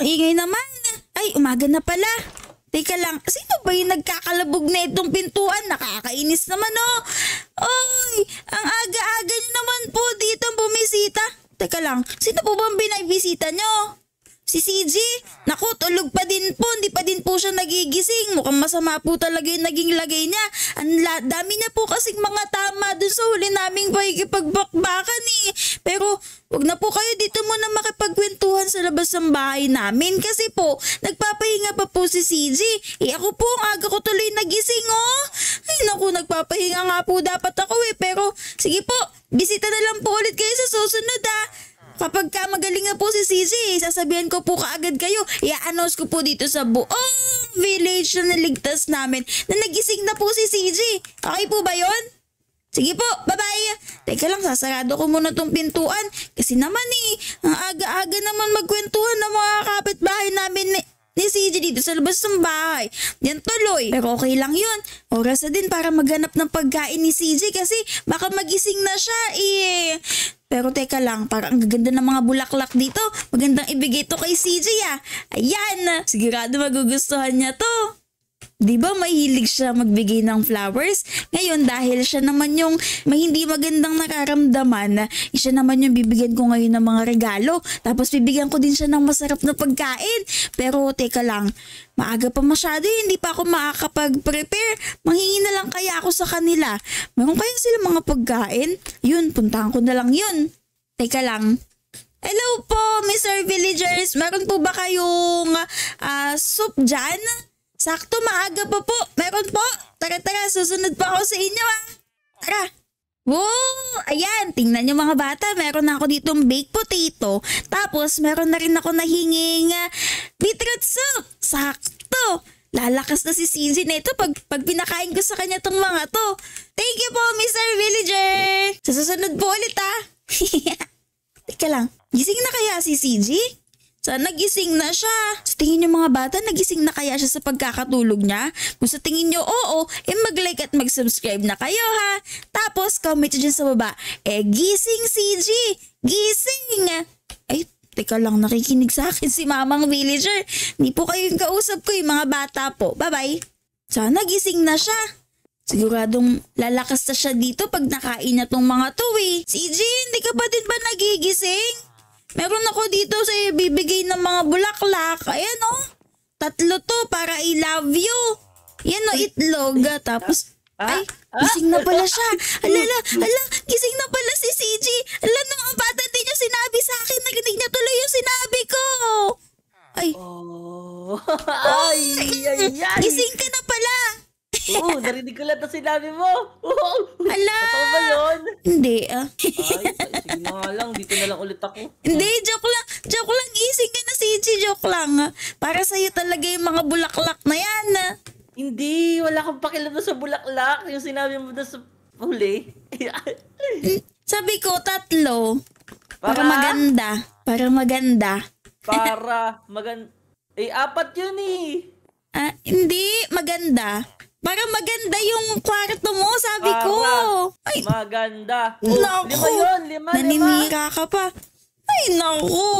ang ingay naman. Ay, umaga na pala. Teka lang, sino ba yung nagkakalabog na itong pintuan? Nakakainis naman, oh. Oy, ang aga-aga niyo naman po dito bumisita. Teka lang, sino po bang binibisita niyo? Si CJ, naku, tulog pa din po, hindi pa din po siya nagigising. Mukhang masama po talaga yung naging lagay niya. Ang dami na po kasing mga tama dun sa huli naming pakikipagbakbakan eh. Pero wag na po kayo dito muna makipagkwentuhan sa labas ng bahay namin kasi po, nagpapahinga pa po si CJ. Eh ako po, aga ko tuloy nagising oh. Ay naku, nagpapahinga nga po dapat ako eh. Pero sige po, bisita na lang po ulit kayo sa susunod ah. Kapag ka magaling nga po si CJ, sasabihan ko po kaagad kayo. I-announce ko po dito sa buong village na naligtas namin na nagising na po si CJ. Okay po ba yon? Sige po, bye-bye. Teka lang, sasarado ko muna tong pintuan. Kasi naman eh, ang aga-aga naman magkwentuhan ng mga kapitbahay namin ni, ni CJ dito sa labas ng bahay. Yan tuloy. Pero okay lang yun. Oras na din para maghanap ng pagkain ni CJ kasi baka magising na siya eh. Pero teka lang, parang ang ganda ng mga bulaklak dito. Magandang ibigay to kay CJ ah. Ayan, sigurado magugustuhan niya to. Di ba mahilig siya magbigay ng flowers? Ngayon dahil siya naman yung may hindi magandang nakaramdaman, siya naman yung bibigyan ko ngayon ng mga regalo. Tapos bibigyan ko din siya ng masarap na pagkain. Pero teka lang, Maaga pa masyado, eh, hindi pa ako makakapag-prepare. Manghingi na lang kaya ako sa kanila. Meron kayang sila mga pagkain? Yun, puntahan ko na lang yun. Teka lang. Hello po, Mr. Villagers. Meron po ba kayong uh, soup dyan? Sakto, maaga pa po. Meron po. Tara, tara, susunod pa ako sa inyo ah. Tara. Wow! Ayan, tingnan nyo mga bata, meron na ako ditong baked potato. Tapos, meron na rin ako nahinging uh, beetroot soup. Sakto! Lalakas na si Sinzi na ito pag, pag pinakain ko sa kanya tong mga to. Thank you po, Mr. Villager! Sa susunod po ulit ah! Teka lang, gising na kaya si CG? Sa nagising na siya. Sa tingin niyo mga bata, nagising na kaya siya sa pagkakatulog niya? Kung sa tingin niyo oo, eh mag-like at mag-subscribe na kayo ha. Tapos comment dyan sa baba, eh gising CG! Gising! Ay, teka lang, nakikinig sa akin si Mamang Villager. Hindi po kayo yung kausap ko yung eh, mga bata po. Bye-bye! Sana nagising na siya. Siguradong lalakas na siya dito pag nakain na tong mga tuwi. eh. Si Jean, ka ba din ba nagigising? Meron ako dito sa ibibigay ng mga bulaklak. Ayan o. Oh. Tatlo to para I love you. Yan o, oh, itlog. Tapos, ah? ay, ah? gising na pala siya. Alala, ala, gising na pala si CJ. Ala, nung ang bata din niya sinabi sa akin, nagnig niya tuloy yung sinabi ko. Ay. Oh. ay, ay, ay. Gising ka na pala. Oo, narinig ko lang na sinabi mo. Oo. Hala. Totoo ba yun? Hindi ah. Ay, sige nga lang. Dito na lang ulit ako. Hindi, joke lang. Joke lang. Gising ka na, Siji. Joke lang. Ah. Para sa'yo talaga yung mga bulaklak na yan. Ah. Hindi, wala akong pakialam sa bulaklak. Yung sinabi mo na sa huli. Sabi ko, tatlo. Para, para maganda. Para maganda. para maganda. Eh, apat yun eh. Ah, hindi, maganda. Para maganda yung kwarto mo, sabi Para ko. Ay, maganda. Naku, lima yun, lima, naninira lima. ka pa. Ay, naku.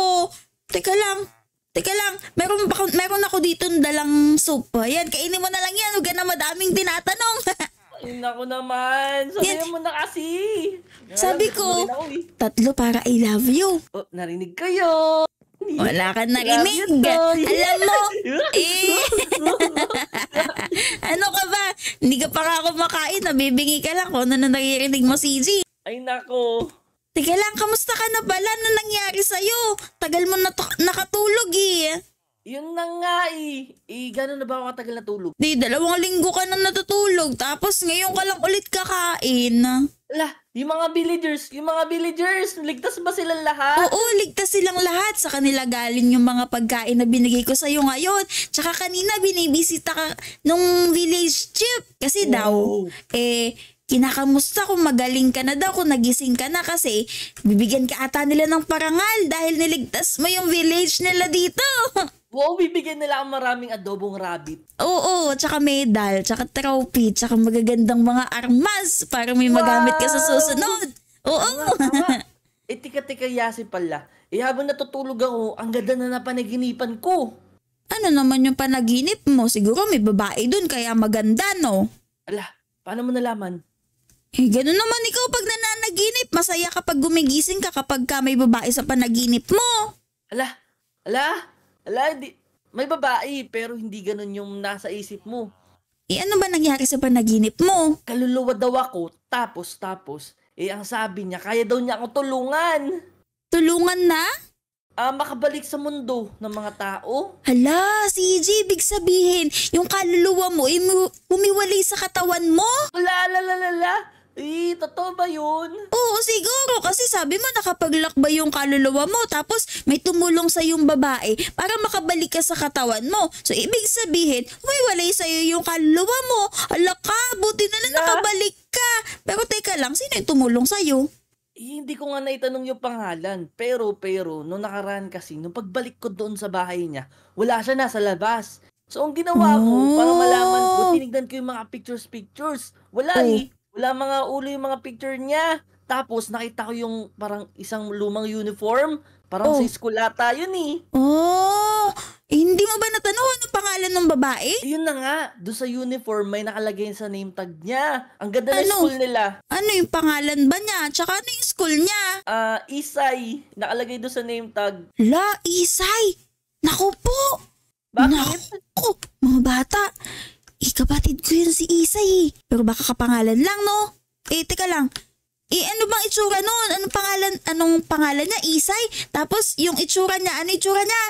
Teka lang, Teka lang, meron, ba, meron ako dito ng dalang soup. Ayan, kainin mo na lang yan. Huwag na madaming tinatanong. Ayun ako naman. Sabihin yan. mo na kasi. Sabi ko, eh. tatlo para I love you. Oh, narinig kayo. Wala ka narinig. Alam mo, eh. ano ka ba? Hindi ka pa ka kumakain. Nabibingi ka lang kung ano na naririnig mo, CG. Ay, nako. Teka lang, kamusta ka na bala? Ano nangyari sa'yo? Tagal mo na nakatulog eh. Yun na nga eh. Eh, gano'n na ba ako katagal natulog? Di, dalawang linggo ka na natutulog. Tapos ngayon ka lang ulit kakain. Lah, yung mga villagers, yung mga villagers, ligtas ba silang lahat? Oo, ligtas silang lahat. Sa kanila galing yung mga pagkain na binigay ko sa'yo ngayon. Tsaka kanina binibisita ka nung village chief. Kasi oh. daw, eh, kinakamusta kung magaling ka na daw, kung nagising ka na kasi bibigyan ka ata nila ng parangal dahil niligtas mo yung village nila dito. Wow, bibigyan nila ang maraming adobong rabbit. Oo, tsaka medal, tsaka trophy, tsaka magagandang mga armas para may wow! magamit ka sa susunod. Oo. Eh, tika-tika yasi pala. Eh, habang natutulog ako, ang ganda na napanaginipan ko. Ano naman yung panaginip mo? Siguro may babae dun kaya maganda, no? Ala, paano mo nalaman? Eh, ganun naman ikaw pag nananaginip. Masaya kapag gumigising ka kapag ka may babae sa panaginip mo. Ala, ala, Ala, di, may babae pero hindi ganun yung nasa isip mo. Eh ano ba nangyari sa panaginip mo? Kaluluwa daw ako, tapos tapos, eh ang sabi niya, kaya daw niya ako tulungan. Tulungan na? Ah, makabalik sa mundo ng mga tao. Hala, CJ, ibig sabihin, yung kaluluwa mo, imi- eh, umiwalay sa katawan mo? Wala, la, la, la, la. Eh, totoo ba yun? Oo, siguro. Kasi sabi mo nakapaglakbay yung kaluluwa mo tapos may tumulong sa yung babae para makabalik ka sa katawan mo. So, ibig sabihin, humiwalay sa'yo yung kaluluwa mo. Ala ka, buti na lang La? nakabalik ka. Pero teka lang, sino yung tumulong sa'yo? Eh, hindi ko nga naitanong yung pangalan. Pero, pero, nung nakaraan kasi, nung pagbalik ko doon sa bahay niya, wala siya nasa labas. So, ang ginawa ko, oh. para malaman ko, oh. tinignan ko yung mga pictures-pictures. Wala eh. oh. eh. Wala mga ulo yung mga picture niya. Tapos nakita ko yung parang isang lumang uniform. Parang oh. sa school ata yun eh. Oh! Eh, hindi mo ba natanong ano pangalan ng babae? Yun na nga. Doon sa uniform may nakalagay sa name tag niya. Ang ganda ano? ng school nila. Ano yung pangalan ba niya? Tsaka ano yung school niya? Ah, uh, Isay. Nakalagay doon sa name tag. La, Isay! Naku po! Bakit? Naku, mga bata. Ikapatid ko yun si Isay eh. Pero baka kapangalan lang, no? Eh, teka lang. Eh, ano bang itsura noon? Anong pangalan, anong pangalan niya? Isay? Eh? Tapos, yung itsura niya, ano itsura niya?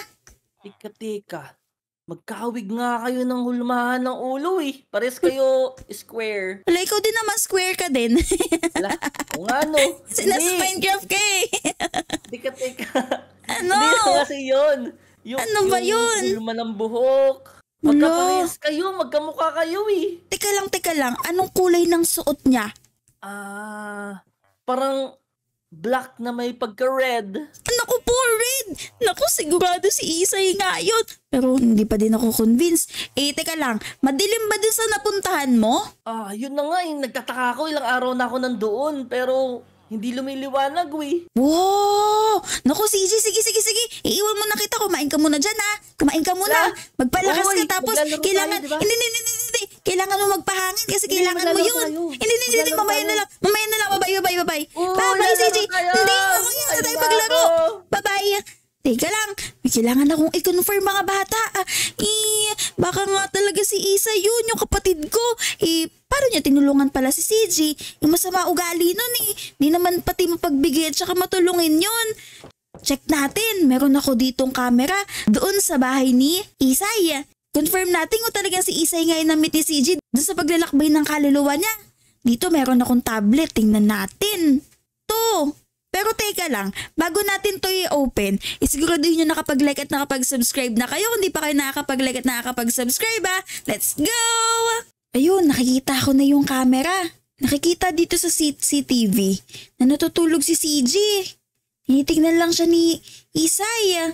Teka, teka. Magkawig nga kayo ng hulmahan ng ulo eh. Pares kayo square. Wala, ikaw din naman square ka din. Wala, kung ano. Sinas hey. Minecraft ka eh. teka, teka. Ano? Hindi ano kasi yun. Yung, ano ba yun? Yung hulma ng buhok. Magkaparehas kayo, magkamukha kayo eh. Teka lang, teka lang. Anong kulay ng suot niya? Ah, parang black na may pagka-red. Naku po, red! Naku, sigurado si Isay eh nga yun. Pero hindi pa din ako convinced. Eh, teka lang, madilim ba din sa napuntahan mo? Ah, yun na nga eh. Nagtataka ako ilang araw na ako nandoon. Pero hindi lumiliwanag, we. Wow! Naku, CJ, sige, sige, sige. Iiwan mo na kita. Kumain ka muna dyan, ha? Kumain ka muna. Magpalakas Oy, ka tapos kailangan... Tayo, Hindi, hindi, hindi, hindi. Kailangan mo magpahangin kasi kailangan mo yun. Tayo. Hindi, hindi, hindi. Mamaya na lang. Mamaya na lang. Bye-bye, bye-bye, bye. Bye, bye, CJ. Hindi, ako yun. Sa tayo maglaro. Bye-bye. Teka lang, may kailangan akong i-confirm mga bata. Eh, baka nga talaga si Isa yun, yung kapatid ko. Eh, paano niya tinulungan pala si CJ? Yung eh, masama ugali nun eh. Di naman pati mapagbigay at saka matulungin yun. Check natin, meron ako ditong camera doon sa bahay ni Isay. Confirm natin kung talaga si Isay ngayon namit ni CJ doon sa paglalakbay ng kaluluwa niya. Dito meron akong tablet, tingnan natin. To, pero teka lang, bago natin to i-open, isiguraduhin nyo nakapag-like at nakapag-subscribe na kayo. Kung di pa kayo nakakapag-like at nakakapag-subscribe ha, ah, let's go! Ayun, nakikita ko na yung camera. Nakikita dito sa CCTV na natutulog si CJ. Tinitignan lang siya ni Isay.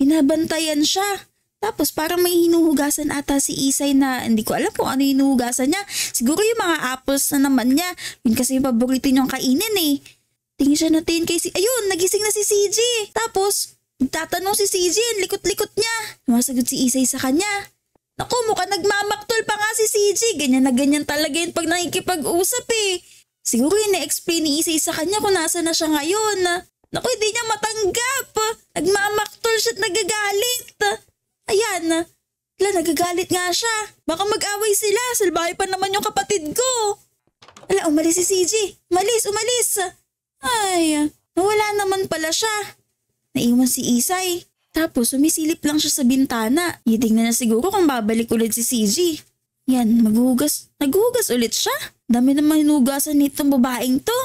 Binabantayan siya. Tapos parang may hinuhugasan ata si Isay na hindi ko alam kung ano hinuhugasan niya. Siguro yung mga apples na naman niya. Yun kasi yung paborito niyang kainin eh. Tingin natin kay si... Ayun, nagising na si CJ. Tapos, tatanong si CJ, likot-likot niya. Sumasagot si Isay sa kanya. Naku, mukha nagmamaktol pa nga si CJ. Ganyan na ganyan talaga yun pag nakikipag-usap eh. Siguro yun na-explain ni Isay sa kanya kung nasa na siya ngayon. Naku, hindi niya matanggap. Nagmamaktol siya at nagagalit. Ayan. Wala, nagagalit nga siya. Baka mag-away sila. Salbahay pa naman yung kapatid ko. Ala, umalis si CJ. Umalis, umalis. Ay, nawala naman pala siya. Naiwan si Isay. Tapos sumisilip lang siya sa bintana. Itignan na siguro kung babalik ulit si CG. Yan, maghugas. Naghugas ulit siya. Dami naman hinugasan nitong babaeng to.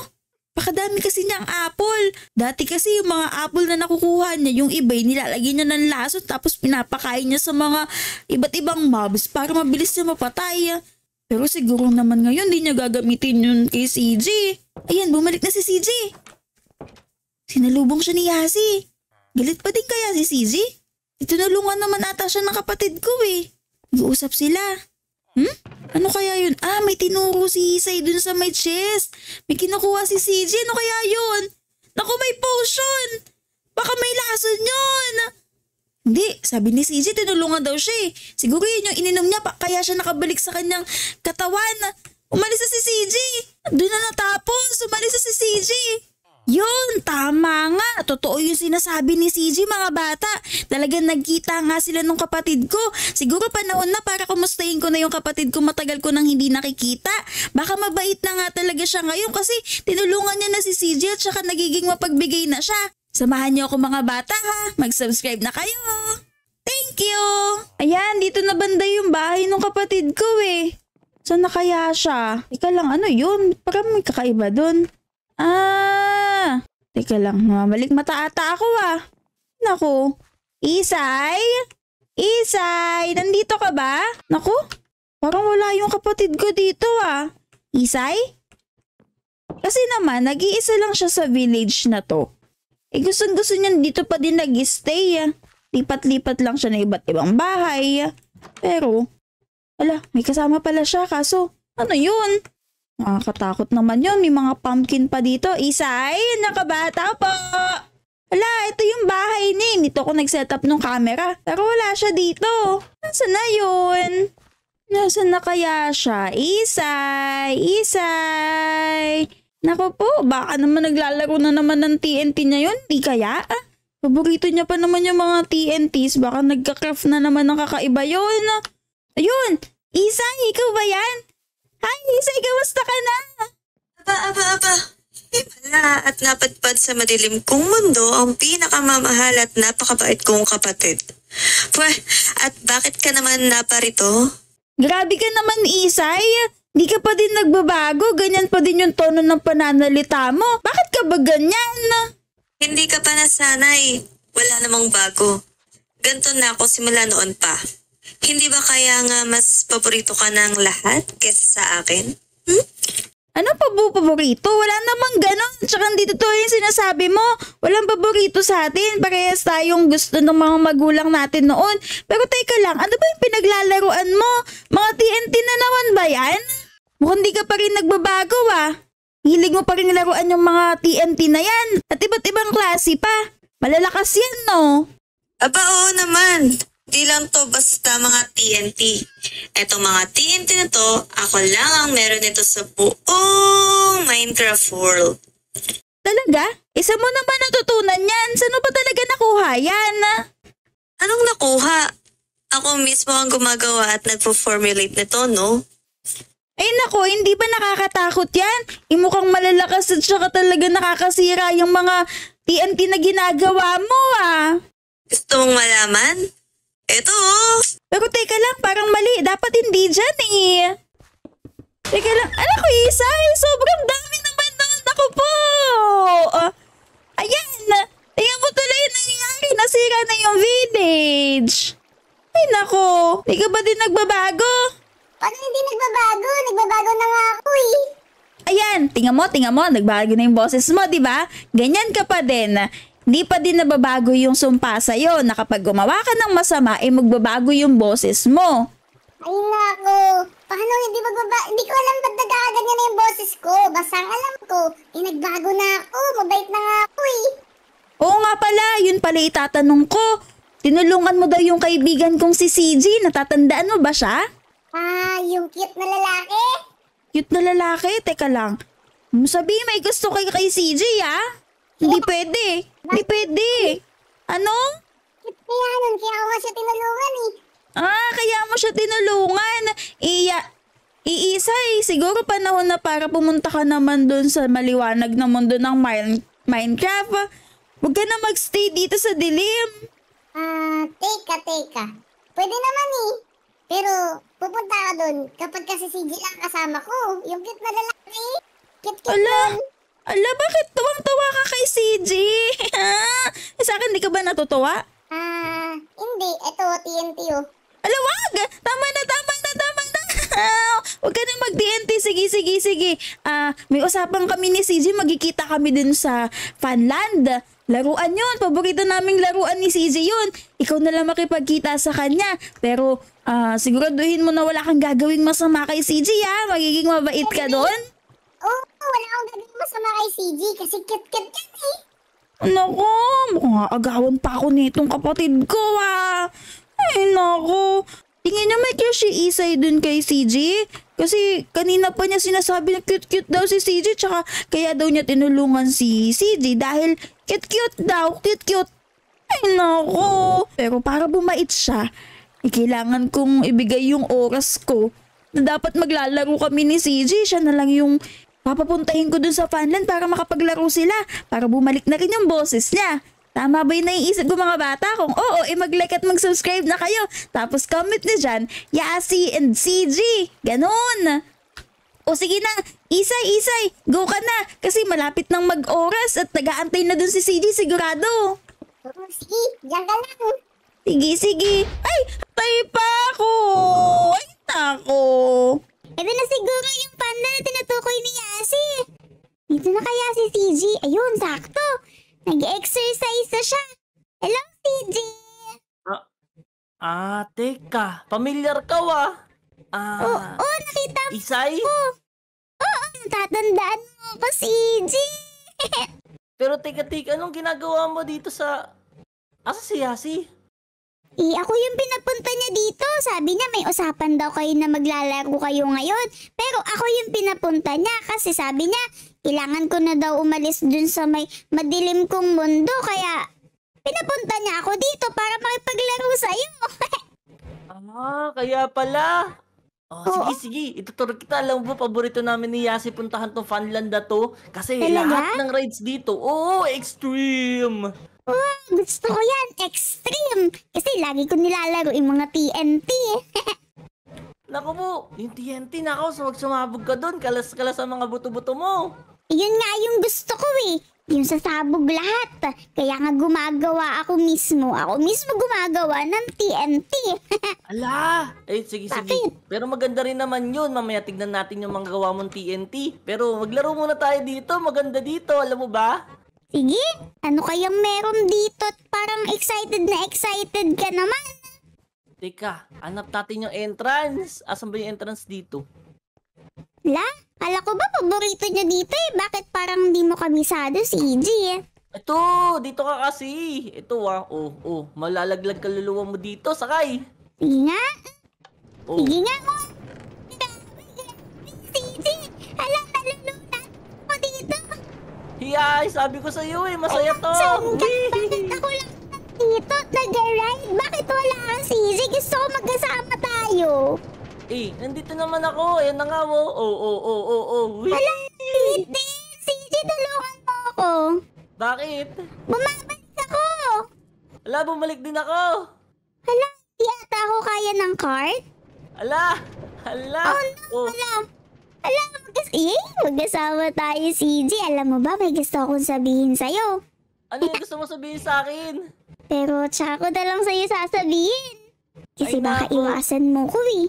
Pakadami kasi niya ang apple. Dati kasi yung mga apple na nakukuha niya, yung iba'y nilalagay niya ng laso tapos pinapakain niya sa mga iba't ibang mobs para mabilis niya mapatay. Pero siguro naman ngayon di niya gagamitin yun kay CJ. Ayan, bumalik na si CJ. Sinalubong siya ni Yasi. Galit pa din kaya si CJ? Itinulungan naman ata siya ng kapatid ko eh. Nag-uusap sila. Hmm? Ano kaya yun? Ah, may tinuro si Isay dun sa may chest. May kinukuha si CJ. Ano kaya yun? Naku, may potion! Baka may lason yun! Hindi, sabi ni CJ, tinulungan daw siya eh. Siguro yun yung ininom niya, kaya siya nakabalik sa kanyang katawan. Umalis na si CJ! Doon na natapos, umalis na si CJ! Yun, tama nga. Totoo yung sinasabi ni CJ mga bata. Talagang nagkita nga sila nung kapatid ko. Siguro panahon na para kumustahin ko na yung kapatid ko matagal ko nang hindi nakikita. Baka mabait na nga talaga siya ngayon kasi tinulungan niya na si CJ at saka nagiging mapagbigay na siya. Samahan niyo ako mga bata ha. Mag-subscribe na kayo. Thank you! Ayan, dito na banda yung bahay ng kapatid ko eh. Saan na kaya siya? Teka lang, ano yun? Parang may kakaiba dun. Ah! Teka lang, namamalik mata ata ako ah. Naku. Isay? Isay, nandito ka ba? Naku, parang wala yung kapatid ko dito ah. Isay? Kasi naman, nag-iisa lang siya sa village na to. Eh gustong gusto niya dito pa din nag-stay. Ah. Lipat-lipat lang siya na iba't ibang bahay. Ah. Pero, wala, may kasama pala siya kaso, ano yun? Nakakatakot naman yun, may mga pumpkin pa dito. Isa ay nakabata po! Wala, ito yung bahay ni. Dito ako nag setup ng camera. Pero wala siya dito. Nasaan na yun? Nasaan na kaya siya? Isa! Isa! Nako po, baka naman naglalaro na naman ng TNT niya yun, di kaya? paborito niya pa naman yung mga TNTs, baka nagka-craft na naman ng kakaiba yun. Ayun, Isang, ikaw ba yan? Hi, Isay, kamusta ka na? Aba, aba, aba. Hey at napadpad sa madilim kong mundo ang pinakamamahal at napakabait kong kapatid. Pweh, at bakit ka naman naparito? Grabe ka naman, Isay! Di ka pa din nagbabago, ganyan pa din yung tono ng pananalita mo. Bakit ka ba ganyan? Hindi ka pa nasanay. Wala namang bago. Ganto na ako simula noon pa. Hindi ba kaya nga mas paborito ka ng lahat kaysa sa akin? Hmm? Ano pa bu paborito? Wala namang ganon. Tsaka hindi totoo yung sinasabi mo. Walang paborito sa atin. Parehas tayong gusto ng mga magulang natin noon. Pero teka lang, ano ba yung pinaglalaruan mo? Mga TNT na naman ba yan? Mukhang di ka pa rin nagbabago ah. Hilig mo pa rin laruan yung mga TNT na yan at iba't ibang klase pa. Malalakas yan, no? Aba, oo naman. Di lang to basta mga TNT. Etong mga TNT na to, ako lang ang meron nito sa buong Minecraft world. Talaga? Isa mo naman natutunan yan. Saan ba talaga nakuha yan? Ah? Anong nakuha? Ako mismo ang gumagawa at nagpo-formulate nito, no? Ay eh, nako, hindi ba nakakatakot yan? Imukhang eh, malalakas at saka talaga nakakasira yung mga TNT na ginagawa mo ah. Gusto mong malaman? Eto oh. Pero teka lang, parang mali. Dapat hindi dyan eh. Teka lang, alam ko isa eh, sobrang dami naman nun. Ako po. Uh, ayan, ayan ko tuloy nangyari. Nasira na yung village. Ay nako, di ka ba din nagbabago? Ano hindi nagbabago? Nagbabago na nga ako eh. Ayan, tinga mo, tinga mo, nagbago na yung boses mo, di ba? Ganyan ka pa din. Hindi pa din nababago yung sumpa sa'yo na kapag gumawa ka ng masama, ay eh, magbabago yung boses mo. Ay nako, paano hindi magbaba... Hindi ko alam ba't nagkakaganyan na yung boses ko. Basta alam ko, eh nagbago na ako, mabait na nga ako eh. Oo nga pala, yun pala itatanong ko. Tinulungan mo daw yung kaibigan kong si CJ, natatandaan mo ba siya? Ah, yung cute na lalaki? Cute na lalaki? Teka lang. Sabi, may gusto kay kay CJ, ha? Hindi pwede. Hindi pwede. Anong? Cute kaya nun, kaya ako siya tinulungan eh. Ah, kaya mo siya tinulungan. Iya, iisa eh. Siguro panahon na para pumunta ka naman doon sa maliwanag na mundo ng Mine Minecraft. Huwag ka na magstay dito sa dilim. Ah, uh, teka, teka. Pwede naman eh. Pero, pupunta ako doon kapag kasi si Jill ang kasama ko. Yung cute na lalaki. Cute-cute Ala, ala, bakit tuwang-tuwa ka kay CJ? Eh, sa akin, di ka ba natutuwa? Ah, hindi. Ito, TNT oh. Ala, wag! Tama na, tama na, tama na! Huwag ka na mag-DNT. Sige, sige, sige. Ah, uh, may usapan kami ni CJ. Magkikita kami dun sa Fanland. Laruan yun. Paborito naming laruan ni CJ yun. Ikaw na lang makipagkita sa kanya. Pero Ah, siguraduhin mo na wala kang gagawing masama kay CJ ha. Magiging mabait ka doon. Oo, oh, wala akong gagawing masama kay CJ kasi cute-cute yan eh. Naku, mukhang agawan pa ako nitong kapatid ko ah. Ay naku, tingin na may crush si Isay doon kay CJ. Kasi kanina pa niya sinasabi na cute-cute daw si CJ tsaka kaya daw niya tinulungan si CJ dahil cute-cute daw, cute-cute. Ay naku, pero para bumait siya, kailangan kong ibigay yung oras ko na dapat maglalaro kami ni CJ. Siya na lang yung papapuntahin ko dun sa Funland para makapaglaro sila, para bumalik na rin yung boses niya. Tama ba yung naiisip ko mga bata? Kung oo, eh mag-like at mag-subscribe na kayo. Tapos comment na dyan, Yasi and CJ. Ganon. O sige na, Isay, Isay, go ka na. Kasi malapit nang mag-oras at nagaantay na dun si CJ sigurado. Oo, sige, dyan ka lang. Sige, sige. Ay, patay pa ako. Ay, tako. Ito na siguro yung panda na tinutukoy ni Yasi. Dito na kaya si CG. Ayun, sakto. Nag-exercise na siya. Hello, CG. Ah, ah teka. Pamilyar ka wa. Ah, oh, oh, nakita mo. Isay? Oo, oh, oh, natatandaan mo ko, CG. Pero teka, teka, anong ginagawa mo dito sa... Asa si Yasi? Eh, ako yung pinapunta niya dito. Sabi niya may usapan daw kayo na maglalaro kayo ngayon. Pero ako yung pinapunta niya kasi sabi niya kailangan ko na daw umalis dun sa may madilim kong mundo. Kaya pinapunta niya ako dito para makipaglaro sa'yo. ah, kaya pala. Oh, Oo. sige, sige. Ituturo kita. Alam mo ba, paborito namin ni Yasi puntahan tong Funland na to. Kasi Talaga? lahat ng rides dito, oh, extreme. Wow, gusto ko yan. Extreme. Kasi lagi ko nilalaro yung mga TNT. Naku po, yung TNT nako, so huwag sumabog ka doon. Kalas-kalas ang mga buto-buto mo. Yun nga yung gusto ko eh. Yung sasabog lahat. Kaya nga gumagawa ako mismo. Ako mismo gumagawa ng TNT. Ala! Eh, sige, sige. Pero maganda rin naman yun. Mamaya tignan natin yung mga gawa mong TNT. Pero maglaro muna tayo dito. Maganda dito. Alam mo ba? Sige, ano kayang meron dito parang excited na excited ka naman. Teka, hanap natin yung entrance. Asan ba yung entrance dito? La, kala ko ba paborito niya dito eh? Bakit parang hindi mo kamisado si EJ eh? Ito, dito ka kasi. Ito ah, oh, oh, malalaglag kaluluwa mo dito, sakay. Sige nga. Oh. Sige nga, oh. Si EJ, alam Yay! Sabi ko sa'yo eh, masaya to! Saan ba? Bakit ako lang dito? Nag-ride? Bakit wala ang sisi? Gusto ko magkasama tayo! Eh, nandito naman ako. Ayan na nga, oh. Oh, oh, oh, oh, oh. Hala, oh, hindi! Sisi, tulungan mo ako! Bakit? Bumabalik ako! Hala, bumalik din ako! Hala, hindi ata ako kaya ng cart? Ala! Ala! Oh, no, oh. wala! Alam mo, mag eh, mag-asawa tayo, CJ. Alam mo ba, may gusto akong sabihin sa'yo. Ano yung gusto mo sabihin sa akin? Pero tsaka ko na lang sa'yo sasabihin. Kasi Ay, baka naku. iwasan mo ko eh.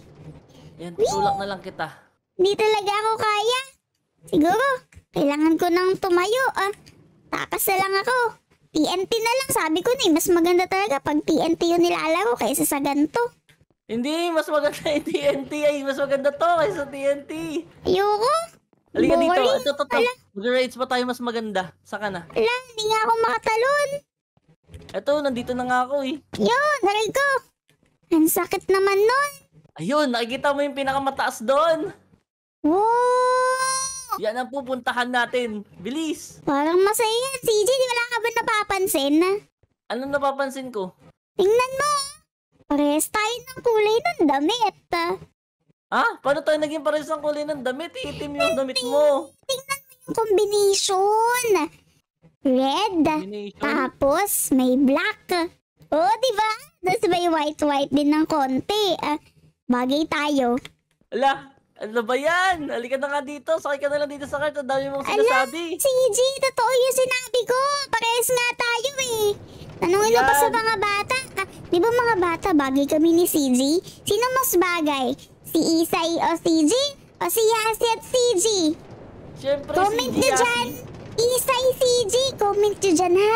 Yan, tulak na lang kita. Hindi talaga ako kaya. Siguro, kailangan ko nang tumayo ah. Takas na lang ako. TNT na lang, sabi ko na eh. Mas maganda talaga pag TNT yung nilalaro kaysa sa ganito. Hindi, mas maganda yung TNT ay. Mas maganda to kaysa TNT. Ayoko. Halika dito. Ito, ito, ito. Mag-rates pa tayo mas maganda. Saka na. Ala, hindi nga ako makatalon. Ito, nandito na nga ako eh. Yun, aray ko. Ang sakit naman nun. Ayun, nakikita mo yung pinakamataas doon. Wow! Yan ang pupuntahan natin. Bilis! Parang masaya yan, CJ. Wala ka ba napapansin? Anong napapansin ko? Tingnan mo! Parehas tayo ng kulay ng damit. Ha? Ah. Ah, paano tayo naging parehas ng kulay ng damit? Itim yung damit mo. Tingnan mo yung combination. Red, combination. tapos may black. Oo, oh, di ba? Tapos may white-white din ng konti. Uh, bagay tayo. Ala, ano ba yan? Halika na nga dito. Sakay ka na lang dito sa cart. Ang dami mong sinasabi. Ala, CJ, totoo yung sinabi ko. Parehas nga tayo eh. Tanungin mo pa sa mga bata. Ah, di ba mga bata, bagay kami ni CG? Sino mas bagay? Si Isay o CG? O si Yasi at CG? Siyempre, Comment si nyo dyan! Isay CG! Comment nyo dyan ha!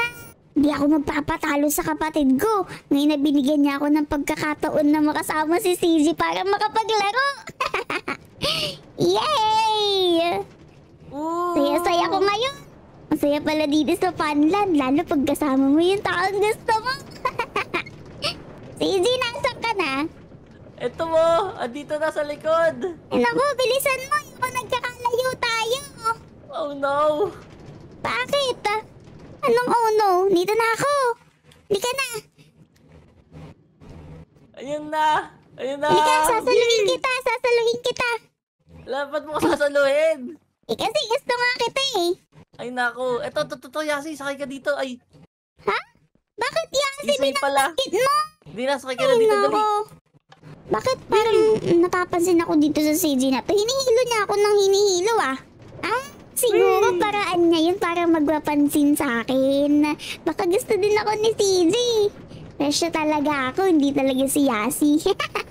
Hindi ako magpapatalo sa kapatid ko. Ngayon na binigyan niya ako ng pagkakataon na makasama si CG para makapaglaro. Yay! Saya-saya ko ngayon. Ang saya pala dito sa Funland, lalo pag kasama mo yung taong gusto mo. Sige, nasan ka na? Eto mo! Andito na sa likod! Naku, bilisan mo! Yung nagkakalayo tayo! Oh no! Bakit? Anong oh no? Dito na ako! Hindi ka na! Ayun na! Ayun na! Ika, sasaluhin kita! Sasaluhin kita! Lapat mo ko sasaluhin! Eh kasi gusto nga kita eh! Ay nako, eto, to, to, Yasi, sakay ka dito, ay. Ha? Bakit Yasi, Excuse mo? Hindi na, sakay ka na dito, dali. Bakit parang napapansin ako dito sa CJ na hinihilo na ako ng hinihilo ah. Ah, siguro hmm. paraan niya yun para magpapansin sa akin. Baka gusto din ako ni CJ. Presyo talaga ako, hindi talaga si Yasi.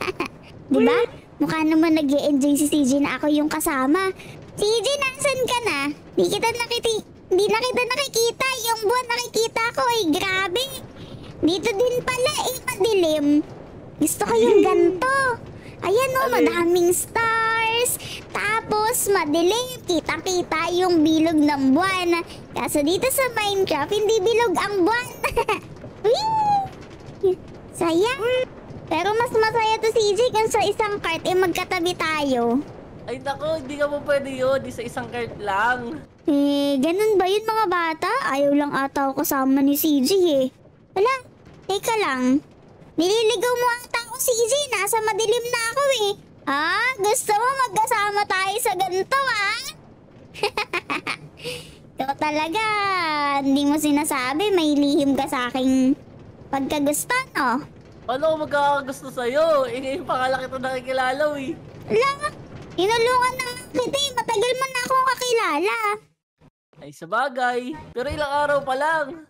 Di ba? Hmm. Mukha naman nag e enjoy si CJ na ako yung kasama. CJ, nasan ka na? Di kita nakiti... Di na kita nakikita. Yung buwan nakikita ko eh. Grabe. Dito din pala eh. Madilim. Gusto ko yung ganto. Ayan o, oh, madaming stars. Tapos, madilim. Kita-kita yung bilog ng buwan. Kaso dito sa Minecraft, hindi bilog ang buwan. Sayang. Pero mas masaya to si EJ kung sa isang cart, eh magkatabi tayo. Ay nako, hindi ka mo pwede yun. sa isang cart lang. Eh, ganun ba yun mga bata? Ayaw lang ata ako kasama ni CJ eh. Wala, teka lang. Nililigaw mo ang tao CJ, nasa madilim na ako eh. Ha? Gusto mo magkasama tayo sa ganito ah? Ito talaga, hindi mo sinasabi may lihim ka sa akin pagkagusto, oh. no? Ano magkakagusto sa'yo? Eh, ngayon pa lang ito nakikilala eh. Wala, Inulungan na kita eh. Matagal mo na akong kakilala. Ay, sabagay. Pero ilang araw pa lang.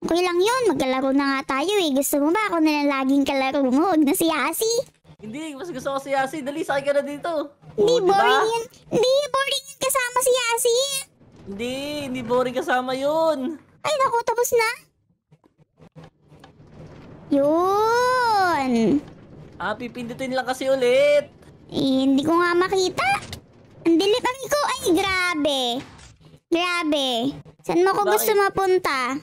Okay lang yun. Magkalaro na nga tayo eh. Gusto mo ba ako na lang laging kalaro mo? Huwag na si Yasi. Hindi, mas gusto ko si Yasi. Dali, sakay ka na dito. Hindi, oh, diba? boring yun. Hindi, boring yun kasama si Yasi. Hindi, hindi boring kasama yun. Ay, naku, tapos na. Yun. Ah, pipindutin lang kasi ulit. Eh, hindi ko nga makita. Ang dilim ang ikaw. Ay, grabe. Grabe. Saan mo ko Bakit? gusto mapunta?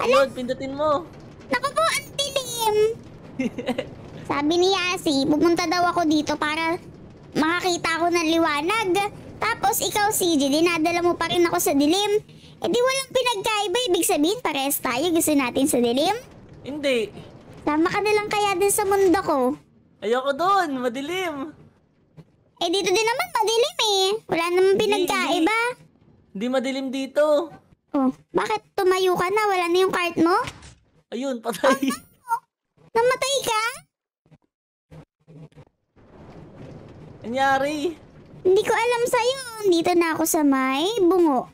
Alam, Lord, pindutin mo. Naku po, ang dilim. Sabi ni Yasi, pupunta daw ako dito para makakita ako ng liwanag. Tapos ikaw, CJ, dinadala mo pa rin ako sa dilim. E di walang pinagkaiba, ibig sabihin parehas tayo, gusto natin sa dilim? Hindi. Tama ka na kaya din sa mundo ko. Ayoko doon, madilim. Eh, dito din naman madilim eh. Wala namang pinagkaiba. Hindi madilim dito. Oh, bakit tumayo ka na? Wala na yung cart mo? Ayun, oh, patay. Ano? Namatay ka? Anyari? Hindi ko alam sa'yo. Dito na ako sa may bungo.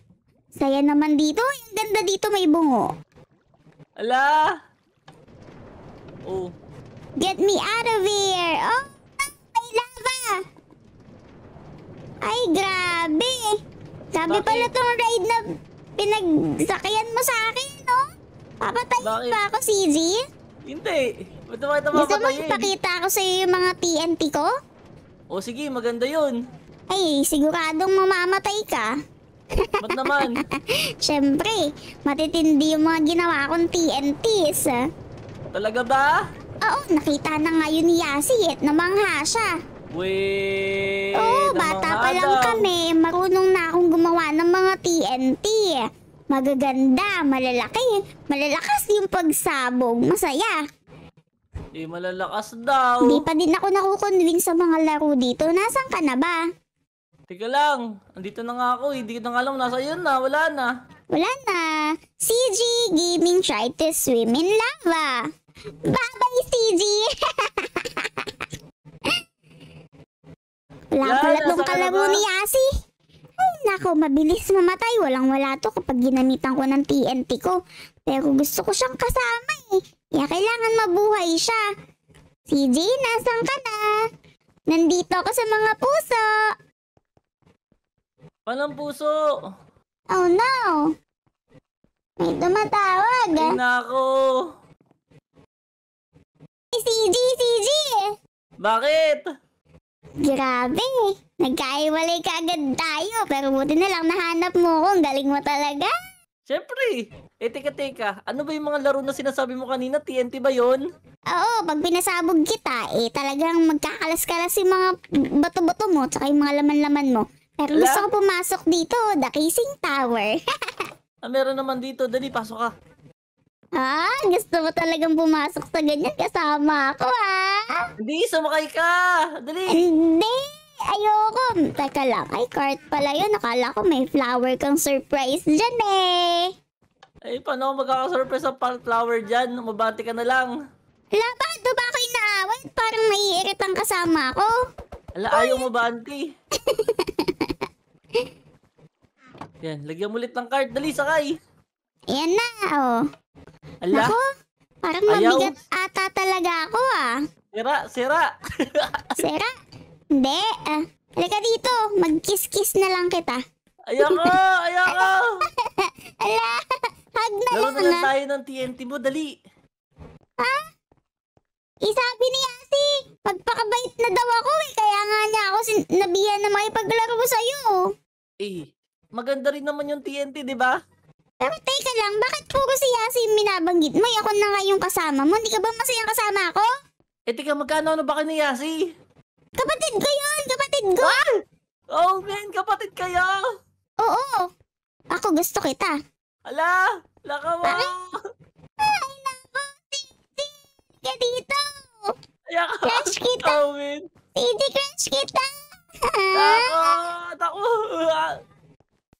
Saya naman dito. Ang ganda dito may bungo. Ala! Oh. Get me out of here! Oh, may lava! Ay, grabe. Sabi Bakit? pala tong ride na pinagsakyan mo sa akin, no? Papatayin Bakit? ba ako, CZ? Hindi. Ba't naman ito Gusto mo ipakita ako sa'yo yung mga TNT ko? O sige, maganda yun. Ay, siguradong mamamatay ka. Ba't naman? Siyempre, matitindi yung mga ginawa kong TNTs. Talaga ba? Oo, nakita na ngayon ni Yasi at namangha siya. Wait! Oo, bata pa lang kami. Marunong na akong gumawa ng mga TNT. Magaganda, malalaki, malalakas yung pagsabog, masaya. Di malalakas daw. Di pa din ako nakukonvince sa mga laro dito. Nasaan ka na ba? Teka lang, andito na nga ako. Eh. Hindi ko na alam, nasa yun na, wala na. Wala na. CG Gaming tried to swim in lava. Bye-bye, CG! Pula-pula tong kalabo Yasi. Ay, nako, mabilis mamatay. Walang-wala to kapag ginamitan ko ng TNT ko. Pero gusto ko siyang kasama eh. Kaya kailangan mabuhay siya. Si Jane, nasan ka na? Nandito ako sa mga puso. Palang puso. Oh no. May tumatawag. Ay, nako. Si CG, CG. Bakit? Grabe. Nagkaiwalay ka agad tayo. Pero buti na lang nahanap mo ko. Ang galing mo talaga. Siyempre. Eh, teka, teka. Ano ba yung mga laro na sinasabi mo kanina? TNT ba yon? Oo, pag pinasabog kita, eh, talagang magkakalas-kalas yung mga bato-bato mo tsaka yung mga laman-laman mo. Pero gusto ko pumasok dito, The Kissing Tower. ah, meron naman dito. Dali, pasok ka. Ah, gusto mo talagang pumasok sa ganyan kasama ako, ha? Ah? Hindi, sumakay ka! Dali! Hindi! Ayoko! Teka lang, ay cart pala yun. Nakala ko may flower kang surprise dyan, eh! Ay, paano magkakasurprise sa flower dyan? Mabati ka na lang. Ala, bakit ba ako inaaway? Parang naiirit ang kasama ko. Ala, ayaw mo ba, Yan, lagyan mo ulit ng card. Dali, sakay! Ayan na, oh. Ala. Ako, parang Ayaw. mabigat ata talaga ako ah. Sira, sira. sira? Hindi. Uh, halika dito, mag-kiss-kiss na lang kita. Ayoko, ayoko. Ala, hug na Laro lang. na lang ah. tayo ng TNT mo, dali. Ha? Isabi eh, ni Yasi, magpakabait na daw ako eh. Kaya nga niya ako nabihan na makipaglaro sa'yo. Eh, maganda rin naman yung TNT, di ba? Pero teka lang, bakit puro si Yasin minabanggit mo? Ako na nga yung kasama mo. Hindi ka ba masayang kasama ako? Eh teka, magkano ano ba kayo ni Yasi? Kapatid ko yun! Kapatid ko! Ah! Oh man, kapatid kayo! Oo! Ako gusto kita. Ala! Laka mo! Ay, ay nako! Ting-ting! Ka dito! Ayaka! Crush kita! Oh man! Hindi crush kita! Takot! Takot!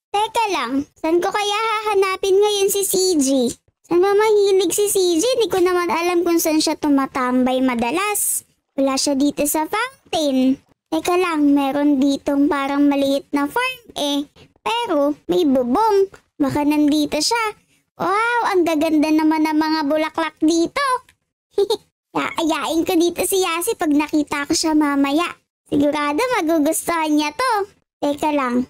Teka lang, saan ko kaya hahanapin ngayon si CJ? Saan ba mahilig si CJ? Hindi ko naman alam kung saan siya tumatambay madalas. Wala siya dito sa fountain. Teka lang, meron ditong parang maliit na farm eh. Pero may bubong. Baka nandito siya. Wow, ang gaganda naman ng mga bulaklak dito. Yaayain ko dito si Yasi pag nakita ko siya mamaya. Sigurado magugustuhan niya to. Teka lang,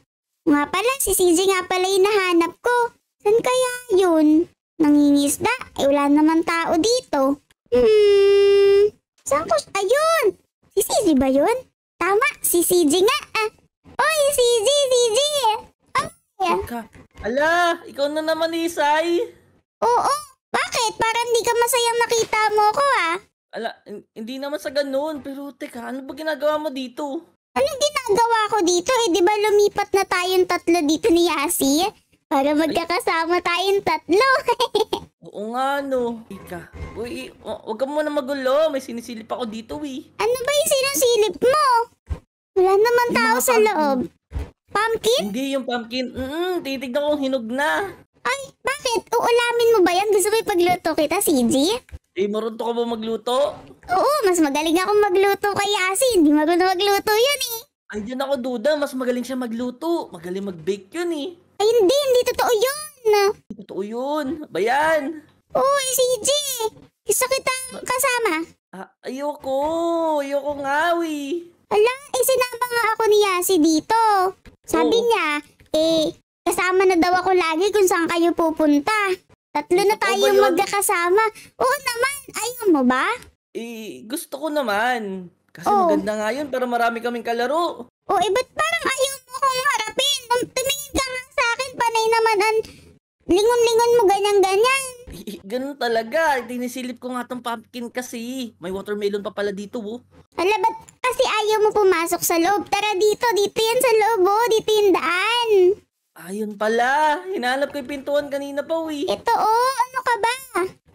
nga pala, si CJ nga pala yung nahanap ko. San kaya yun? Nangingisda? Ay eh, wala naman tao dito. Hmm, saan ko siya? Ayun! Si CJ ba yun? Tama, si CJ nga ah. Oy, CJ, CJ! Ay! Ala, ikaw na naman Isay! Oo, bakit? Parang hindi ka masaya makita mo ko ah. Ala, hindi naman sa ganun. Pero teka, ano ba ginagawa mo dito? Anong ginagawa ko dito? Eh, di ba lumipat na tayong tatlo dito ni Yasi? Para magkakasama tayong tatlo. Oo nga, no. Ika. Uy, oh, huwag ka muna magulo. May sinisilip ako dito, uy. Eh. Ano ba yung sinisilip mo? Wala naman tao sa loob. Pumpkin? Hindi, yung pumpkin. Mm, -mm titignan kong hinog na. Ay, bakit? Uulamin mo ba yan? Gusto mo ipagluto kita, CJ? Eh, marunto ka ba magluto? Oo, mas magaling ako magluto kay Asin. Hindi marunong magluto yun eh. Ay, yun ako duda. Mas magaling siya magluto. Magaling mag-bake yun eh. Ay, hindi. Hindi totoo yun. Hindi totoo yun. Bayan. Uy, CJ. Eh, Gusto kitang kasama. Ah, ayoko. Ayoko nga, we. Ala, eh sinama nga ako ni Yasi dito. Sabi Oo. niya, eh, kasama na daw ako lagi kung saan kayo pupunta. Tatlo na tayo ba magkakasama. Oo naman, ayaw mo ba? Eh, gusto ko naman. Kasi Oo. Oh. maganda nga yun para marami kaming kalaro. O eh, ba't parang ayaw mo kong harapin? Tumingin ka nga sa akin, panay naman ang lingon-lingon mo ganyan-ganyan. Eh, eh, ganun talaga. Tinisilip ko nga tong pumpkin kasi. May watermelon pa pala dito, oh. Hala, ba't kasi ayaw mo pumasok sa loob? Tara dito, dito yan sa loob, oh. Dito yung daan. Ayun pala. Hinanap ko yung pintuan kanina pa, uwi. Ito oh, ano ka ba?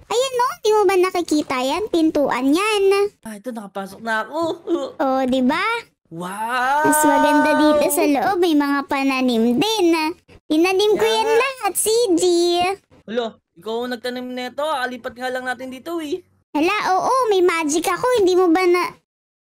Ayan no, oh, di mo ba nakikita yan? Pintuan yan. Ah, ito nakapasok na ako. Oh, di ba? Wow! Mas maganda dito sa loob, may mga pananim din. Tinanim ko yeah. yan lahat, CG. Hello, ikaw ang nagtanim nito. Alipat nga lang natin dito, eh. Hala, oo, may magic ako. Hindi mo ba na...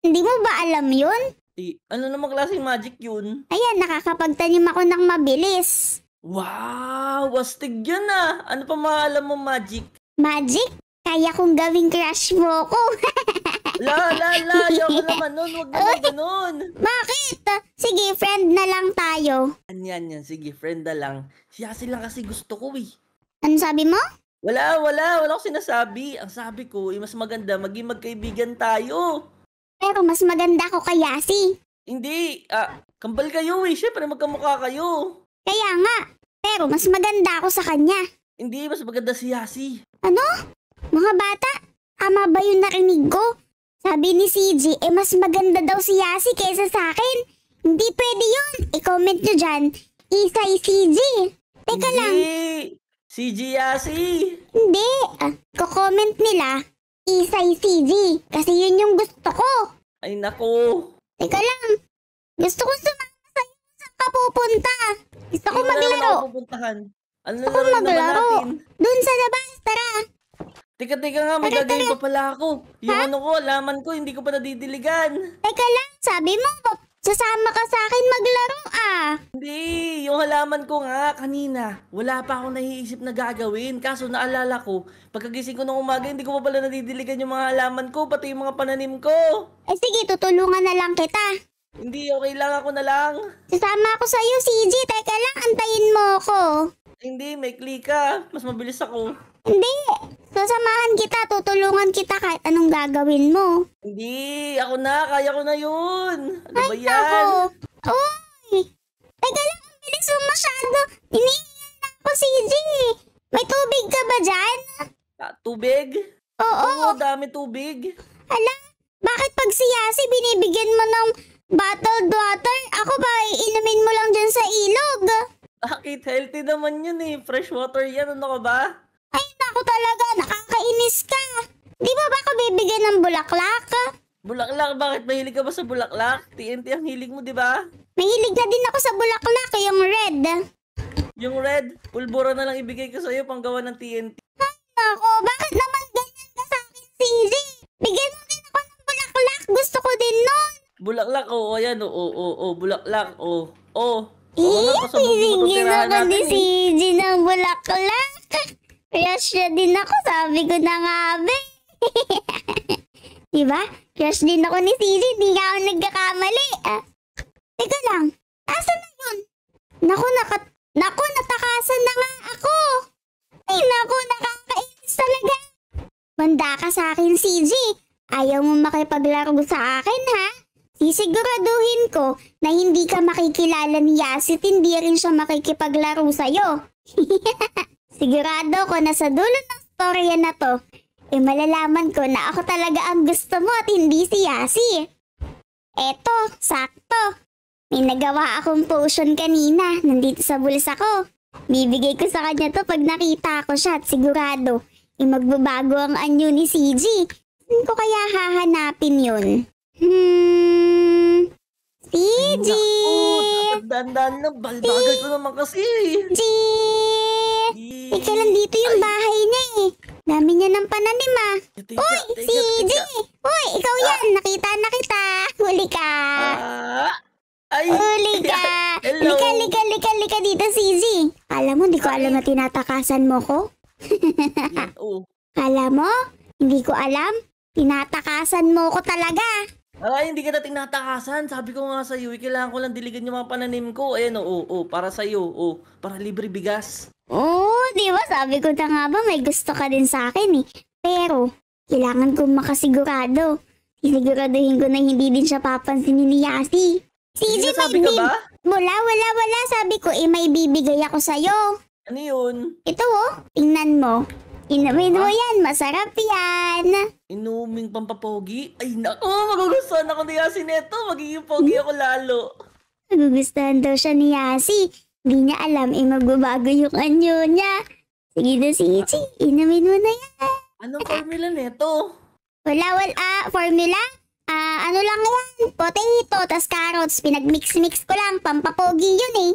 Hindi mo ba alam yun? Eh, ano namang klaseng magic yun? Ayan, nakakapagtanim ako ng mabilis. Wow, wastig yan ah. Ano pa maalam mo magic? Magic? Kaya kong gawing crush mo ko. la, la, la. Ayoko naman nun. Huwag naman ganun. Bakit? Sige, friend na lang tayo. Anyan yan. Sige, friend na lang. Siya sila kasi gusto ko eh. Ano sabi mo? Wala, wala. Wala akong sinasabi. Ang sabi ko, eh, mas maganda maging magkaibigan tayo. Pero mas maganda ko kay Yasi. Hindi, ah, kambal kayo eh. Siyempre magkamukha kayo. Kaya nga. Pero mas maganda ako sa kanya. Hindi, mas maganda si Yasi. Ano? Mga bata, ama ba yung narinig ko? Sabi ni CJ, eh mas maganda daw si Yasi kaysa sa akin. Hindi pwede yun. I-comment nyo dyan. Isa si CJ. Teka Hindi. lang. CJ Yasi. Hindi. Ah, ko-comment nila Isay CG. Kasi yun yung gusto ko. Ay nako. Teka lang. Gusto ko sumama sa'yo. Saan ka pupunta? Gusto ko ano maglaro. Ano pupuntahan? Ano Gusto ko natin? Doon sa labas. Tara. Teka, teka nga. May gagawin pa pala ako. Yung ha? ano ko, alaman ko, hindi ko pa nadidiligan. Teka lang. Sabi mo, Sasama ka sa akin maglaro ah. Hindi, yung halaman ko nga kanina, wala pa akong nahiisip na gagawin. Kaso naalala ko, pagkagising ko ng umaga, hindi ko pa pala nadidiligan yung mga halaman ko, pati yung mga pananim ko. Eh sige, tutulungan na lang kita. Hindi, okay lang ako na lang. Sasama ako sa'yo, CJ. Teka lang, antayin mo ako. Hindi, may klika. Mas mabilis ako. Hindi. Sasamahan kita, tutulungan kita kahit anong gagawin mo. Hindi, ako na, kaya ko na yun. Ano Ay, ba yan? Ako. Uy! Teka lang, ang bilis mo masyado. Iniiyan na ako si G. May tubig ka ba dyan? Ah, tubig? Oo. Oo, dami tubig. Ala, bakit pag si Yasi binibigyan mo ng bottled water, ako ba iinumin mo lang dyan sa ilog? Bakit? Ah, healthy naman yun eh. Fresh water yan. Ano ka ba? mo talaga. Nakakainis ka. Di ba baka bibigyan ng bulaklak? Bulaklak? Bakit mahilig ka ba sa bulaklak? TNT ang hilig mo, di ba? Mahilig na din ako sa bulaklak, eh, yung red. Yung red? Pulbura na lang ibigay ko sa'yo pang gawa ng TNT. Ay, ako. Bakit naman ganyan ka sa akin, CJ? Bigyan mo din ako ng bulaklak. Gusto ko din nun. Bulaklak, oo. Oh, ayan, oo, oh, oo, oh, oh, bulaklak, oo. Oh, oo. Oh. Oo, oh, nga, pasabugin mo itong tirahan natin. Eh, pinigyan ako ni CJ ng bulaklak. Crush na din ako, sabi ko na nga ba. diba? Crush din ako ni Siri, di nga ako nagkakamali. Ah. Teka lang, asa na yun? Naku, naka, naku, natakasan na nga ako. Ay, naku, nakakainis talaga. Banda ka sa akin, CG. Ayaw mo makipaglaro sa akin, ha? Sisiguraduhin ko na hindi ka makikilala ni Yasit, hindi rin siya makikipaglaro sa'yo. Sigurado ko na sa dulo ng storya na to, e eh malalaman ko na ako talaga ang gusto mo at hindi si Yasi. Eto, sakto. May nagawa akong potion kanina, nandito sa bulsa ko. Bibigay ko sa kanya to pag nakita ko siya at sigurado, e eh magbabago ang anyo ni CG. Saan ko kaya hahanapin yun? Hmm... Jin! Dandan na, balbagal ko naman kasi. Jin! Ikaw eh, lang dito yung bahay niya eh. Dami niya ng pananim ah. Uy, si Jin! Uy, ikaw ah! yan. Nakita na kita. Huli ka. Ah! Ay, Huli ka. Lika, lika, lika, lika dito, Zizi. Alam mo, hindi ko alam na tinatakasan mo ko. Oh. alam mo? Hindi ko alam. Tinatakasan mo ko talaga. Ay, hindi kita tinatakasan. Sabi ko nga sa iyo, eh, kailangan ko lang diligan yung mga pananim ko. Ayan, oo, oo, para sa iyo, oo, para libre bigas. Oo, oh, di ba? Sabi ko na nga ba, may gusto ka din sa akin eh. Pero, kailangan kong makasigurado. Isiguraduhin ko na hindi din siya papansin ni Yasi. CJ, may bib... Ba? Wala, wala, wala. Sabi ko, eh, may bibigay ako sa'yo. Ano yun? Ito oh, tingnan mo. Inumin mo ano yan, masarap yan. Inuming pampapogi? Ay nako, magugustuhan ako ni Yasi neto. Magiging pogi ako lalo. Magugustuhan daw siya ni Yasi. Hindi niya alam eh magbabago yung anyo niya. Sige na si Ichi, inamin mo na yan. Anong formula neto? Wala, wala. formula? Ah, ano lang yan? Potato, tas carrots. Pinag-mix-mix ko lang. Pampapogi yun eh.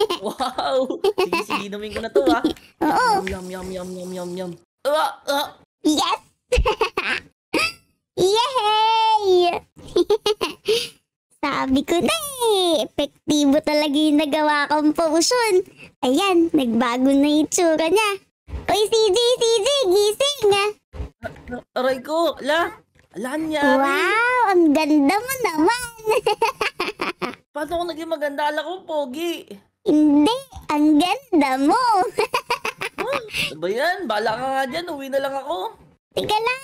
wow! Sige, sige, inumin ko na to ah. Oo. Yum, yum, yum, yum, yum, yum. Ah, ah. Yes! Yay! Sabi ko na eh, epektibo talaga yung nagawa kong potion. Ayan, nagbago na itsura niya. Uy, CJ, CJ, gising! Ah. Aray ko, la, la nangyari. Wow, ang ganda mo naman. Paano ako naging maganda? Ala ko, pogi. Hindi, ang ganda mo. huh? Ano ba yan? Bala ka nga dyan, uwi na lang ako. Teka lang.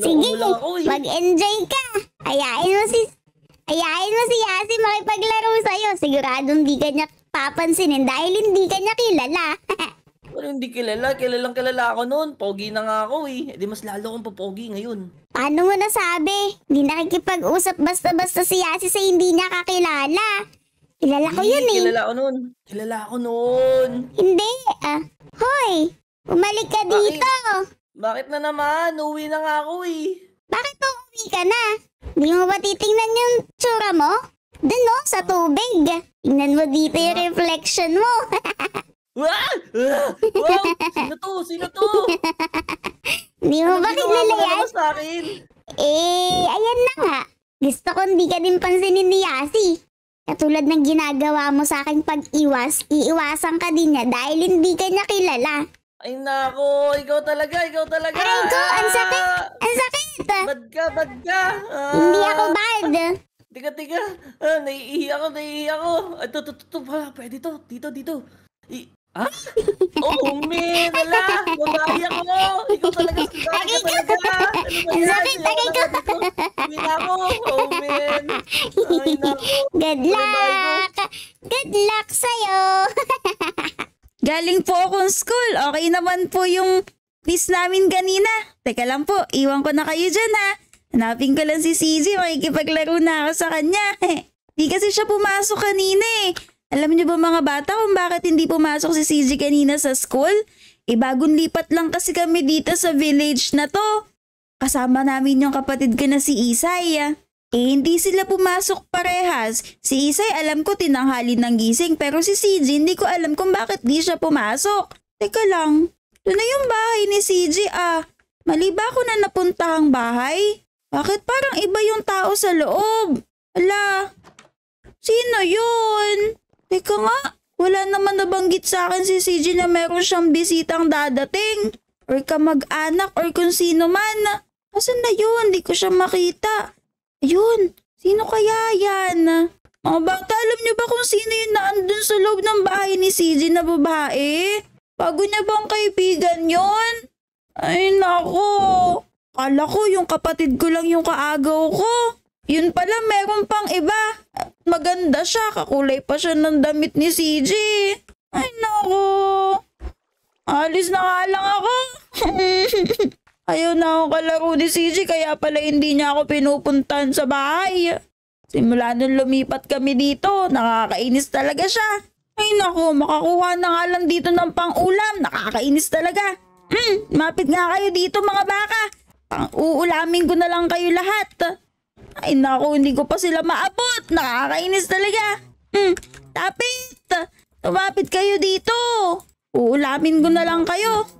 Sige, eh. mag-enjoy ka. Ayain mo si... Ayain mo si Yasi makipaglaro sa'yo. Siguradong di ka niya papansinin dahil hindi ka niya kilala. Pero hindi kilala. Kilalang kilala ako noon. Pogi na nga ako eh. E di mas lalo akong papogi ngayon. Paano mo nasabi? Hindi nakikipag-usap basta-basta si Yasi sa hindi niya kakilala. Kilala ko yun eh. Kilala ako noon. Kilala ako noon. Hindi. Ah. Hoy, umalik ka dito. Ay. Bakit na naman? Uwi na nga ako eh. Bakit pa uwi ka na? Hindi mo ba titingnan yung tsura mo? Doon no, oh, sa tubig. Tingnan mo dito yung reflection mo. Wow! Sino to? Sino to? Hindi mo ano ba kilala Sa akin? Eh, ayan na nga. Gusto ko hindi ka din pansinin ni Yasi. Katulad ng ginagawa mo sa akin pag-iwas, iiwasan ka din niya dahil hindi ka niya kilala. Ay nako, ikaw talaga, ikaw talaga. Aray ko, ang sakit, ang sakit. Bad ka, bad ka. Ah. Hindi ako ah. bad. Tiga, tiga. Ah, naiihi ako, naiihi ako. Ito, ito, ito, wala. Pwede to, dito, dito. I ha? Ah? Oh, man, ala. Magaya ko. Ikaw talaga, ikaw talaga. Ang sakit, tagay ko. Ano Umin ako. Oh, man. Ay, Good luck. Good luck sa'yo. Galing po akong school. Okay naman po yung quiz namin ganina. Teka lang po, iwan ko na kayo dyan ha. Hanapin ko lang si CJ, makikipaglaro na ako sa kanya. Di kasi siya pumasok kanina eh. Alam niyo ba mga bata kung bakit hindi pumasok si CJ kanina sa school? E bagong lipat lang kasi kami dito sa village na to. Kasama namin yung kapatid ko na si Isaiah. Eh hindi sila pumasok parehas. Si Isay alam ko tinanghali ng gising pero si CJ hindi ko alam kung bakit di siya pumasok. Teka lang, doon na yung bahay ni CJ ah. Mali ba ako na napuntahang bahay? Bakit parang iba yung tao sa loob? Ala, sino yun? Teka nga, wala naman nabanggit sa akin si CJ na meron siyang bisitang dadating. Or kamag-anak or kung sino man. Asan na yun? Hindi ko siya makita. Ayun, sino kaya yan? Mga bata, alam niyo ba kung sino yung naandun sa loob ng bahay ni CJ na babae? Bago niya bang kaibigan yon? Ay nako, kala ko yung kapatid ko lang yung kaagaw ko. Yun pala meron pang iba. maganda siya, kakulay pa siya ng damit ni CJ. Ay nako, alis na nga lang ako. Ayaw na akong kalaro ni CJ kaya pala hindi niya ako pinupuntan sa bahay. Simula nung lumipat kami dito, nakakainis talaga siya. Ay nako, makakuha na nga lang dito ng pang-ulam, nakakainis talaga. Hmm, mapit nga kayo dito mga baka. Pang-uulamin ko na lang kayo lahat. Ay nako, hindi ko pa sila maabot, nakakainis talaga. Hmm, tapit, tumapit kayo dito. Uulamin ko na lang kayo.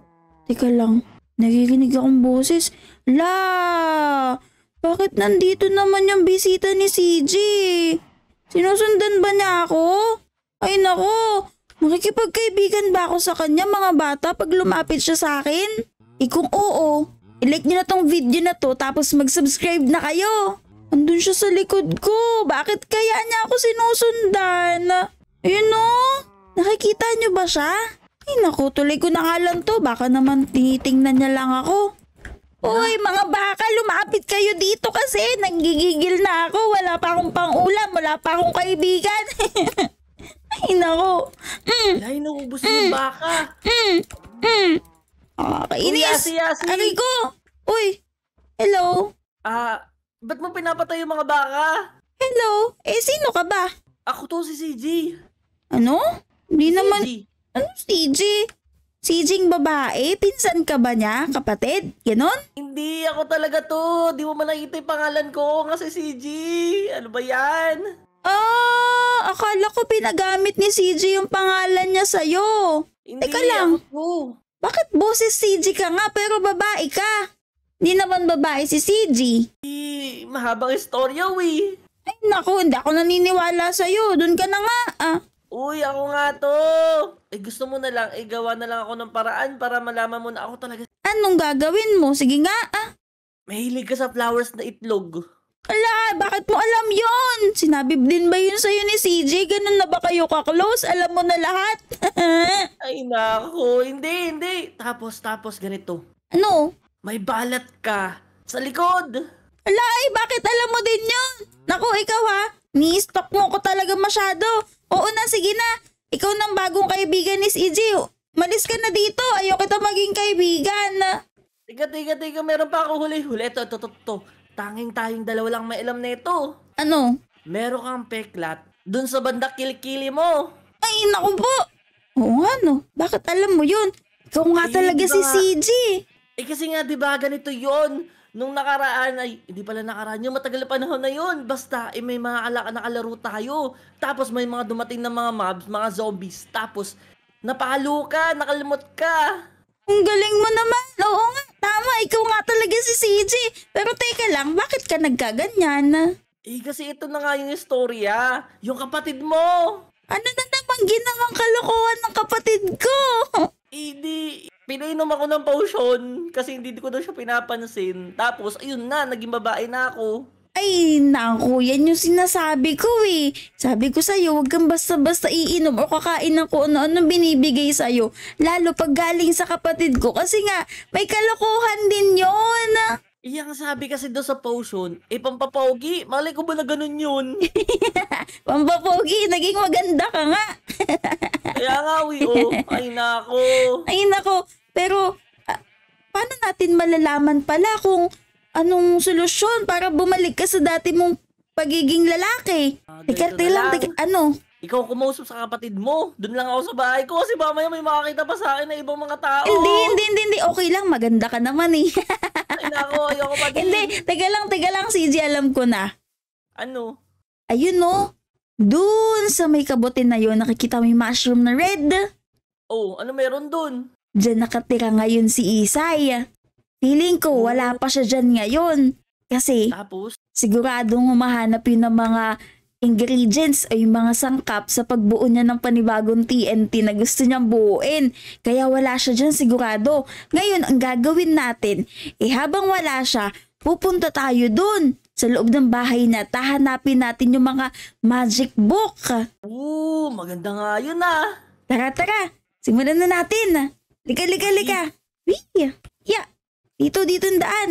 Teka lang, Nagiginig akong boses. La! Bakit nandito naman yung bisita ni CJ? Sinusundan ba niya ako? Ay nako! Makikipagkaibigan ba ako sa kanya mga bata pag lumapit siya sa akin? Eh kung oo, ilike niyo na tong video na to tapos mag-subscribe na kayo. Andun siya sa likod ko. Bakit kaya niya ako sinusundan? Ayun o, nakikita niyo ba siya? Ay naku, tuloy ko na nga lang to. Baka naman tinitingnan niya lang ako. Uy, mga baka, lumapit kayo dito kasi nagigigil na ako. Wala pa akong pangulam, wala pa akong kaibigan. Ay, naku. Mm. Ay, naku, gusto mm. yung baka. Mm. Mm. Ah, kainis. Uy, yasi, yasi. ko. Uy, hello. Ah, ba't mo pinapatay yung mga baka? Hello? Eh, sino ka ba? Ako to si CJ. Ano? Hindi si naman... CG. Ano CJ? CJ babae? Pinsan ka ba niya, kapatid? Ganon? Hindi, ako talaga to. Di mo man nakita yung pangalan ko kasi CJ. Ano ba yan? Oh, akala ko pinagamit ni CJ yung pangalan niya sa'yo. Hindi, Teka lang. Ako to. Bakit boses CJ ka nga pero babae ka? Hindi naman babae si CJ. Eh, mahabang istorya, we. Ay naku, hindi ako naniniwala sa'yo. Doon ka na nga, ah. Uy, ako nga to! Eh, gusto mo na lang, eh, gawa na lang ako ng paraan para malaman mo na ako talaga. Anong gagawin mo? Sige nga, ah. Mahilig ka sa flowers na itlog. Ala, bakit mo alam yon? Sinabi din ba yun sa'yo ni CJ? Ganun na ba kayo ka-close? Alam mo na lahat? Ay, nako. Hindi, hindi. Tapos, tapos, ganito. Ano? May balat ka sa likod. Ala, ay, bakit alam mo din yun? Nako, ikaw ha, Ni-stalk mo ko talaga masyado. Oo na, sige na. Ikaw nang bagong kaibigan ni CJ. E Malis ka na dito. Ayaw kita maging kaibigan. Tiga, tiga, tiga. Meron pa ako huli-huli. Ito, ito, ito, Tanging tayong dalawa lang may alam nito. Ano? Meron kang peklat dun sa banda kilikili mo. Ay, naku po. Oo ano? Bakit alam mo yun? Ikaw nga Ay, talaga diba? si CJ. Eh kasi nga 'di ba ganito 'yon nung nakaraan ay hindi pala nakaraan yung matagal na panahon na yun basta eh, may mga ala nakalaro tayo tapos may mga dumating na mga mobs mga zombies tapos napalo ka nakalimot ka ang galing mo naman oo nga tama ikaw nga talaga si CJ pero teka lang bakit ka nagkaganyan eh kasi ito na nga yung istorya yung kapatid mo ano na namang ginawang kalokohan ng kapatid ko hindi, pinainom ako ng potion kasi hindi ko daw siya pinapansin. Tapos, ayun na, naging babae na ako. Ay, naku, yan yung sinasabi ko eh. Sabi ko sa'yo, huwag kang basta-basta iinom o kakain ng kung ano-ano binibigay sa'yo. Lalo pag galing sa kapatid ko kasi nga, may kalokohan din yon. Iyang sabi kasi doon sa potion, eh pampapogi, malay ko ba na ganun yun? pampapogi, naging maganda ka nga. Kaya nga, we, oh, ay nako. Ay nako, pero uh, paano natin malalaman pala kung anong solusyon para bumalik ka sa dati mong pagiging lalaki? Ah, Tikarte lang, lang. Tig- ano? ikaw kumausap sa kapatid mo. Doon lang ako sa bahay ko kasi mamaya may makakita pa sa akin na ibang mga tao. Hindi, hindi, hindi, hindi. Okay lang, maganda ka naman eh. Ay nako, ayoko mag Hindi, teka lang, teka lang, CJ, alam ko na. Ano? Ayun no, doon sa may kabutin na yon nakikita mo yung mushroom na red. Oh, ano meron doon? Diyan nakatira ngayon si Isay. Feeling ko wala pa siya dyan ngayon. Kasi Tapos? siguradong humahanap yun ng mga ingredients ay yung mga sangkap sa pagbuo niya ng panibagong TNT na gusto niyang buuin. Kaya wala siya dyan sigurado. Ngayon, ang gagawin natin, eh habang wala siya, pupunta tayo dun sa loob ng bahay na tahanapin natin yung mga magic book. Oo, maganda nga yun ah. Tara, tara. Simulan na natin. Lika, lika, lika. Wee. Yeah. Dito, dito ang daan.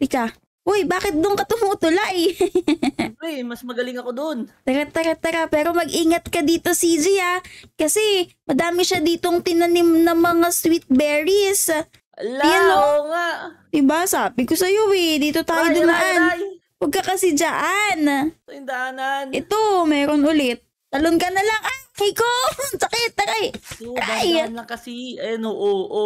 Lika. Uy, bakit doon ka tumutulay? Eh? Uy, mas magaling ako doon. Tara, tara, tara. Pero mag-ingat ka dito, CJ, ha? Kasi madami siya ditong tinanim na mga sweet berries. Ala, oo nga. Diba, sabi ko sa'yo, eh. Dito tayo ay, dumaan. Ay, ay. Huwag ka kasi dyan. Ito yung daanan. Ito, meron ulit. Talon ka na lang. Ah, kay ko! Sakit, taray! So, Aray! lang kasi. Ay! oo, oo.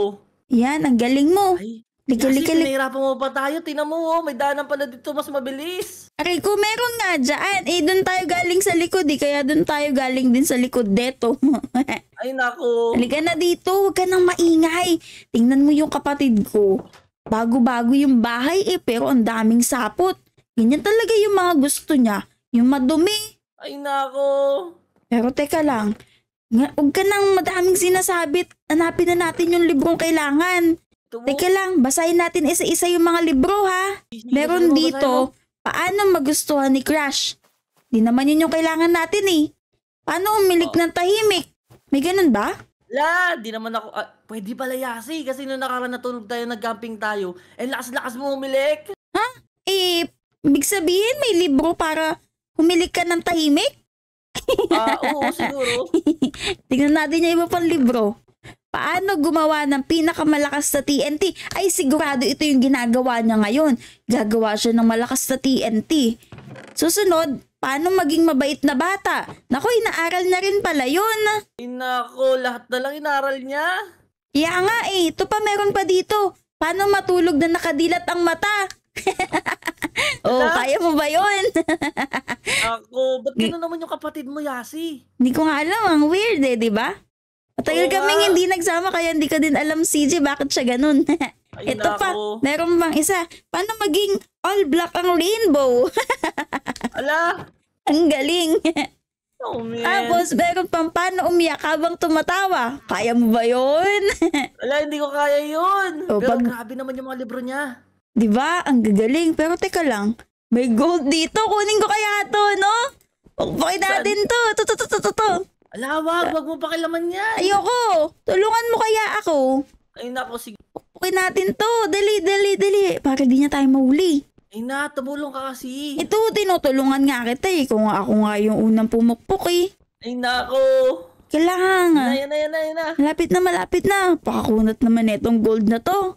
Yan, ang galing mo. Likil-likil. Kasi nahirapan mo pa tayo. Tinan mo, oh, may daanan pala dito mas mabilis. Aray ko, meron nga dyan. Eh, doon tayo galing sa likod eh. Kaya doon tayo galing din sa likod deto. Ay, nako. Halika na dito. Huwag ka nang maingay. Tingnan mo yung kapatid ko. Bago-bago yung bahay eh, pero ang daming sapot. Ganyan talaga yung mga gusto niya. Yung madumi. Ay, nako. Pero teka lang. Huwag ka nang madaming sinasabit. Hanapin na natin yung librong kailangan. Teka lang, basahin natin isa-isa yung mga libro ha. Meron dito, paano magustuhan ni Crash? Di naman yun yung kailangan natin eh. Paano umilik oh. ng tahimik? May ganun ba? La, di naman ako, uh, pwede pala yasi kasi nung nakaraan natulog tayo, nag-camping tayo, eh lakas-lakas mo umilik. Ha? Eh, big sabihin may libro para humilik ka ng tahimik? Ah, uh, oo, siguro. Tingnan natin yung iba pang libro paano gumawa ng pinakamalakas na TNT, ay sigurado ito yung ginagawa niya ngayon. Gagawa siya ng malakas na TNT. Susunod, paano maging mabait na bata? Nako, inaaral na rin pala yun. Inako, lahat na lang inaaral niya? Kaya nga eh, ito pa meron pa dito. Paano matulog na nakadilat ang mata? oh, Ala? kaya mo ba yun? Ako, ba't gano'n naman yung kapatid mo, Yasi? Hindi ko nga alam, ang weird eh, di ba? Matagal kaming hindi nagsama kaya hindi ka din alam CJ bakit siya ganun. Ito pa, ako. meron bang isa? Paano maging all black ang rainbow? Ala! ang galing. Oh, man. Tapos, meron pang paano umiyak habang tumatawa. Kaya mo ba yun? Ala, hindi ko kaya yun. O, Pero pag... grabe naman yung mga libro niya. Di ba? Ang gagaling. Pero teka lang, may gold dito. Kunin ko kaya to, no? Oh, Pukpukin natin to. To, to, to, to, to. Ala, wag, wag mo pakilaman yan. Ayoko. Tulungan mo kaya ako. Ay nako, sige. Okay natin to. Dali, dali, dali. Para di niya tayo mahuli. Ay na, tumulong ka kasi. Ito, tinutulungan nga kita eh. Kung ako nga yung unang pumukpok eh. Ay nako. Kailangan. Yan na, yan na, yan na. Malapit na, malapit na. Pakakunat naman etong gold na to.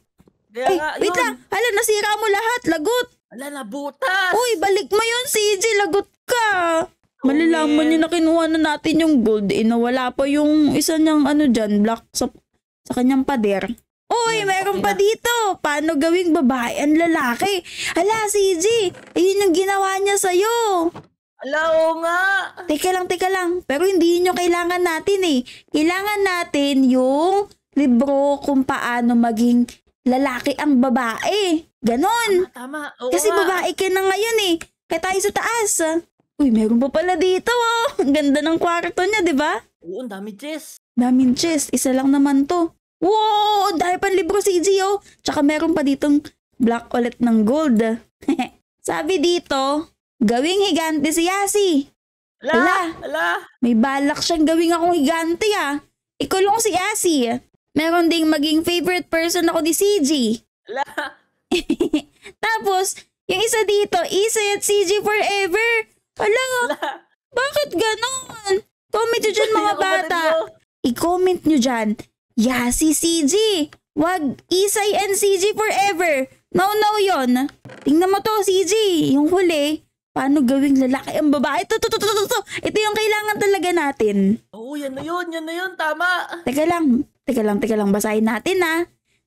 Kaya Ay, nga, wait lang. Hala, nasira mo lahat. Lagot. Ala, nabutas. Uy, balik mo yun, CJ. Lagot ka. Malalaman niyo na kinuha na natin yung gold eh wala pa yung isa niyang ano dyan, black sa, sa kanyang pader. Uy, meron pa dito. Paano gawing babae ang lalaki? Hala, CJ, ayun yung ginawa niya sa'yo. Ala, oo nga. Teka lang, teka lang. Pero hindi yun yung kailangan natin eh. Kailangan natin yung libro kung paano maging lalaki ang babae. Ganon. Tama, tama. Oo Kasi babae ka na ngayon eh. Kaya tayo sa taas. Uy, meron pa pala dito. Oh. Ang ganda ng kwarto niya, di ba? Oo, ang dami chest. Daming chest. Isa lang naman to. Wow! Dahil pang libro si EG, oh. Tsaka meron pa ditong black ulit ng gold. Sabi dito, gawing higante si Yasi. Ala, ala, ala. May balak siyang gawing akong higante ah. Ikulong si Yasi. Meron ding maging favorite person ako ni CG. Ala. Tapos, yung isa dito, Isa at CG forever. Ala, bakit ganon? Comment nyo dyan mga bata. I-comment nyo dyan. Yeah, si CG. Wag Isay and CG forever. No, no yon. Tingnan mo to, CG. Yung huli. Paano gawing lalaki ang babae? Ito, ito, ito, ito, ito. Ito yung kailangan talaga natin. Oo, oh, yan na yun. Yan na yun. Tama. Teka lang. Teka lang, teka lang. Basahin natin ha.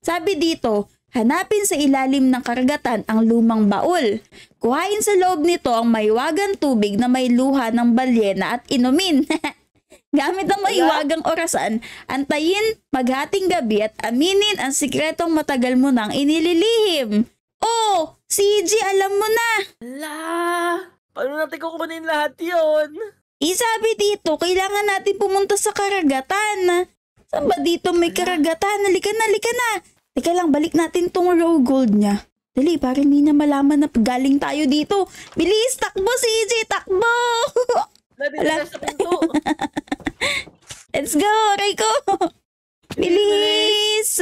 Sabi dito, Hanapin sa ilalim ng karagatan ang lumang baul. Kuhain sa loob nito ang maywagang tubig na may luha ng balyena at inumin. Gamit ang maiwagang orasan, antayin maghating gabi at aminin ang sikretong matagal mo nang inililihim. Oh, CG, alam mo na! La, paano natin kukunin lahat yon? Isabi dito, kailangan natin pumunta sa karagatan. Saan ba dito may karagatan? Halika na, halika na! Teka lang, balik natin tong raw gold niya. Dali, para hindi na malaman na galing tayo dito. Bilis, takbo CJ, takbo! Let's go, Reiko! Bilis!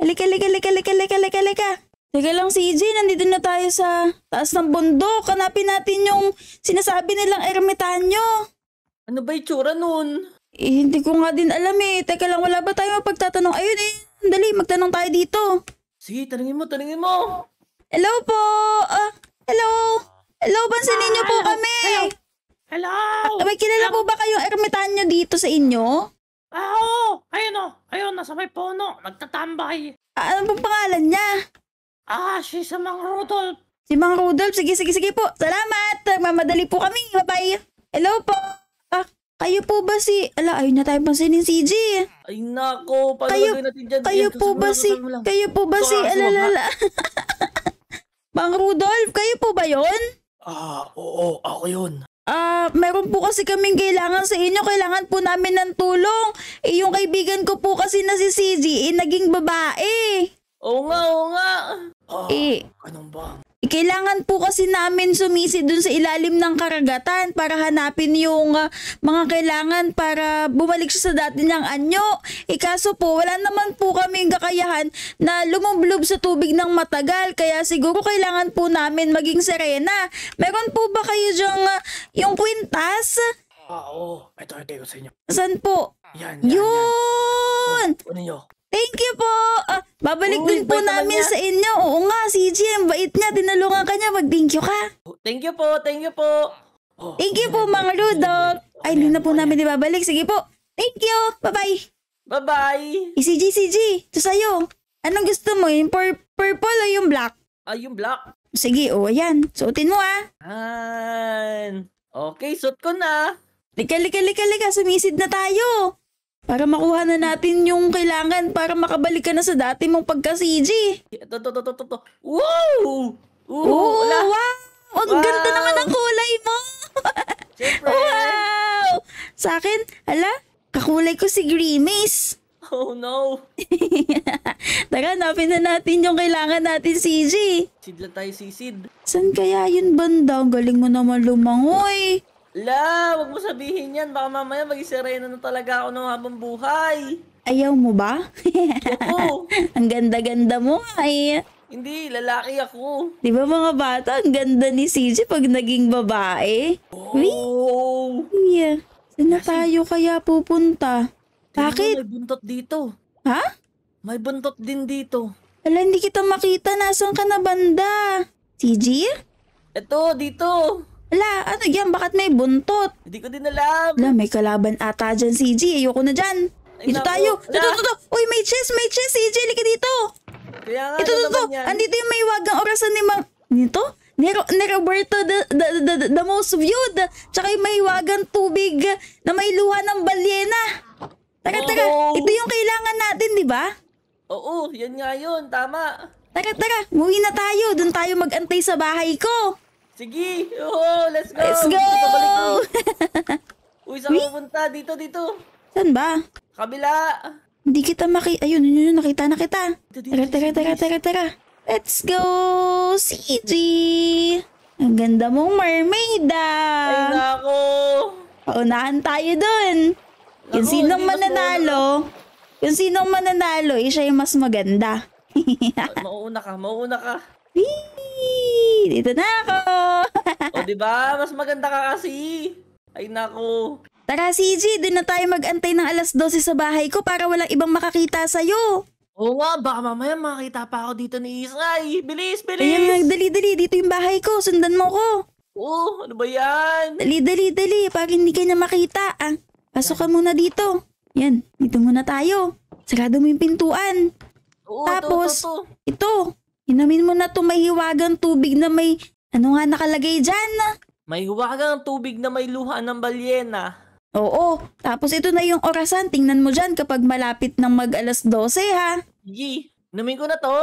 Halika, halika, halika, halika, halika, halika, halika. Teka lang CJ, nandito na tayo sa taas ng bundok. Hanapin natin yung sinasabi nilang ermitanyo. Ano ba itsura nun? Eh, hindi ko nga din alam eh. Teka lang, wala ba tayo mapagtatanong? Ayun eh, Dali, magtanong tayo dito. Sige, tanungin mo, tanungin mo. Hello po! Uh, hello! Hello, bansin ninyo po kami! Hello! hello. Ah, may kilala po ba kayong ermitanyo dito sa inyo? Ah, oo! Ayun o! Oh. Ayun, nasa may puno. Nagtatambay. Ah, ano pong pangalan niya? Ah, si Samang Mang Rudolph. Si Mang Rudolph? Sige, sige, sige po. Salamat! Mamadali po kami. Bye-bye! Hello po! Kayo po ba si... Ala, ayun na tayo pang si CJ. Ay nako, paano kayo, natin dyan? Kayo po ba si... Kayo po ba so, si... Alalala. Bang Rudolph, kayo po ba yon? Ah, uh, oo, ako yon. Ah, uh, meron po kasi kaming kailangan sa inyo. Kailangan po namin ng tulong. Eh, yung kaibigan ko po kasi na si CJ, eh, naging babae. Oo nga, oo nga. Eh, ah, eh, anong ba? Kailangan po kasi namin sumisi dun sa ilalim ng karagatan para hanapin yung uh, mga kailangan para bumalik siya sa dati niyang anyo. E kaso po, wala naman po kaming kakayahan na lumublob sa tubig ng matagal kaya siguro kailangan po namin maging serena. Meron po ba kayo diyang uh, ah, yung kwintas? Ah, oh, Ito, ito ko sa inyo. Saan po? Yan, yan, Yun! yan. Oh, Thank you po! Uh, babalik Uy, din po namin sa inyo. Oo nga, CJ, ang bait niya. Tinalungan ka niya. Mag-thank you ka. Oh, thank you po, thank you po. Oh, thank you po, mga Rudolph. Ay, hindi na po namin ibabalik. Sige po. Thank you. Bye-bye. Bye-bye. Eh, CJ, CJ. Ito sa'yo. Anong gusto mo? Yung pur purple o yung black? Ah, yung black. Sige, o oh, ayan. Suotin mo ah. Ayan. Okay, suot ko na. Lika, lika, lika, lika. Sumisid na tayo. Para makuha na natin yung kailangan para makabalik ka na sa dati mong pagka-CG. Ito, ito, ito, ito, Woo! Woo! wow! Ang wow! ganda naman ang kulay mo! Siyempre! wow! Sa akin, ala, kakulay ko si Grimace. Oh no! Tara, napin na natin yung kailangan natin, CG. Sidla tayo, si Sid. San kaya yun banda? Ang galing mo naman lumangoy. La, wag mo sabihin yan. Baka mamaya maging sereno na talaga ako ng habang buhay. Ayaw mo ba? Oo. ang ganda-ganda mo ay. Hindi, lalaki ako. Di ba mga bata, ang ganda ni CJ pag naging babae? Oo. Yeah. Saan na tayo kaya pupunta? Bakit? May buntot dito. Ha? May buntot din dito. Ala, hindi kita makita. Nasaan ka na banda? CJ? Eto, dito. Ala, ano yan? Bakit may buntot? Hindi ko din alam. Ala, may kalaban ata dyan, CG. Ayoko na dyan. Ay, ito tayo. Ito, ito, ito. Uy, may chest, may chest. CG, lika dito. Kaya nga, ito, ito, ano ito. Andito yung may wagang orasan ni Mang... Nito? Nero, Ro ni Roberto the, the, the, the, the most viewed. Tsaka yung may wagang tubig na may luha ng balyena. Taka, oh. taka. Ito yung kailangan natin, di ba? Oo, yan nga yun. Tama. Taka, taka. Muwi na tayo. Doon tayo mag-antay sa bahay ko. Sige! Oh, let's go! Let's go! Balik ko. Uy, saan pupunta? Dito, dito. Saan ba? Kabila! Hindi kita maki... Ayun, yun, yun, nakita, nakita. Tara, tara, tara, tara, tara. Let's go, CG! Ang ganda mong mermaid ah! Ay, nako! Paunahan tayo dun. Yung sinong mananalo, yung sinong mananalo, eh, siya yung mas maganda. mauuna ka, mauuna ka. Wee! Dito na ako! o, di ba? Mas maganda ka kasi. Ay, nako. Tara, CG, doon na tayo mag-antay ng alas 12 sa bahay ko para walang ibang makakita sa'yo. Oo nga, baka mamaya makita pa ako dito ni Isay. Bilis, bilis! Ayan, nagdali-dali. Dito yung bahay ko. Sundan mo ko. Oo, ano ba yan? Dali, dali, dali. Para hindi ka na makita. Ah, pasok ka muna dito. Yan, dito muna tayo. Sarado mo yung pintuan. Oo, Tapos, to, to, to. ito. Inamin mo na to, may hiwagang tubig na may, ano nga nakalagay dyan? May hiwagang tubig na may luha ng balyena. Oo, tapos ito na yung orasan, tingnan mo dyan kapag malapit ng mag alas 12 ha. Yi, inumin ko na to?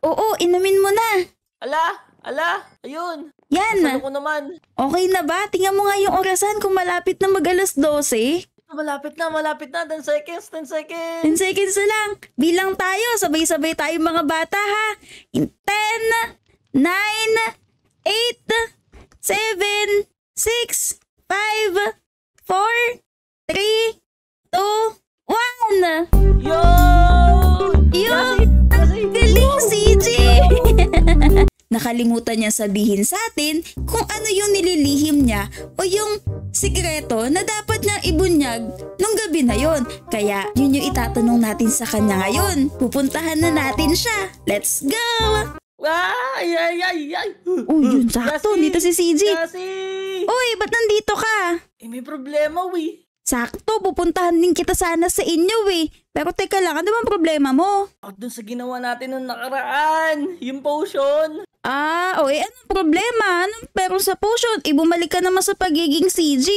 Oo, inumin mo na. Ala, ala, ayun. Yan. Masalo ko naman. Okay na ba? Tingnan mo nga yung orasan kung malapit na mag alas 12. Malapit na, malapit na. 10 seconds, 10 seconds. 10 seconds na lang. Bilang tayo. Sabay-sabay tayo mga bata ha. In 10, 9, 8, 7, 6, 5, 4, 3, 2, 1. Yo! Yo! Ang galing, CJ! Nakalimutan niya sabihin sa atin kung ano yung nililihim niya o yung sikreto na dapat niyang ibunyag nung gabi na yon. Kaya yun yung itatanong natin sa kanya ngayon. Pupuntahan na natin siya. Let's go! Ay, ay, ay, ay! Uy, yun sakto. Dito si CJ. Kasi... Uy, ba't nandito ka? Eh, may problema, wi. Sakto, pupuntahan din kita sana sa inyo eh. Pero teka lang, ano bang problema mo? Ako dun sa ginawa natin nung nakaraan, yung potion. Ah, oy, anong problema? Anong pero sa potion? Ibumalik eh, ka naman sa pagiging CG.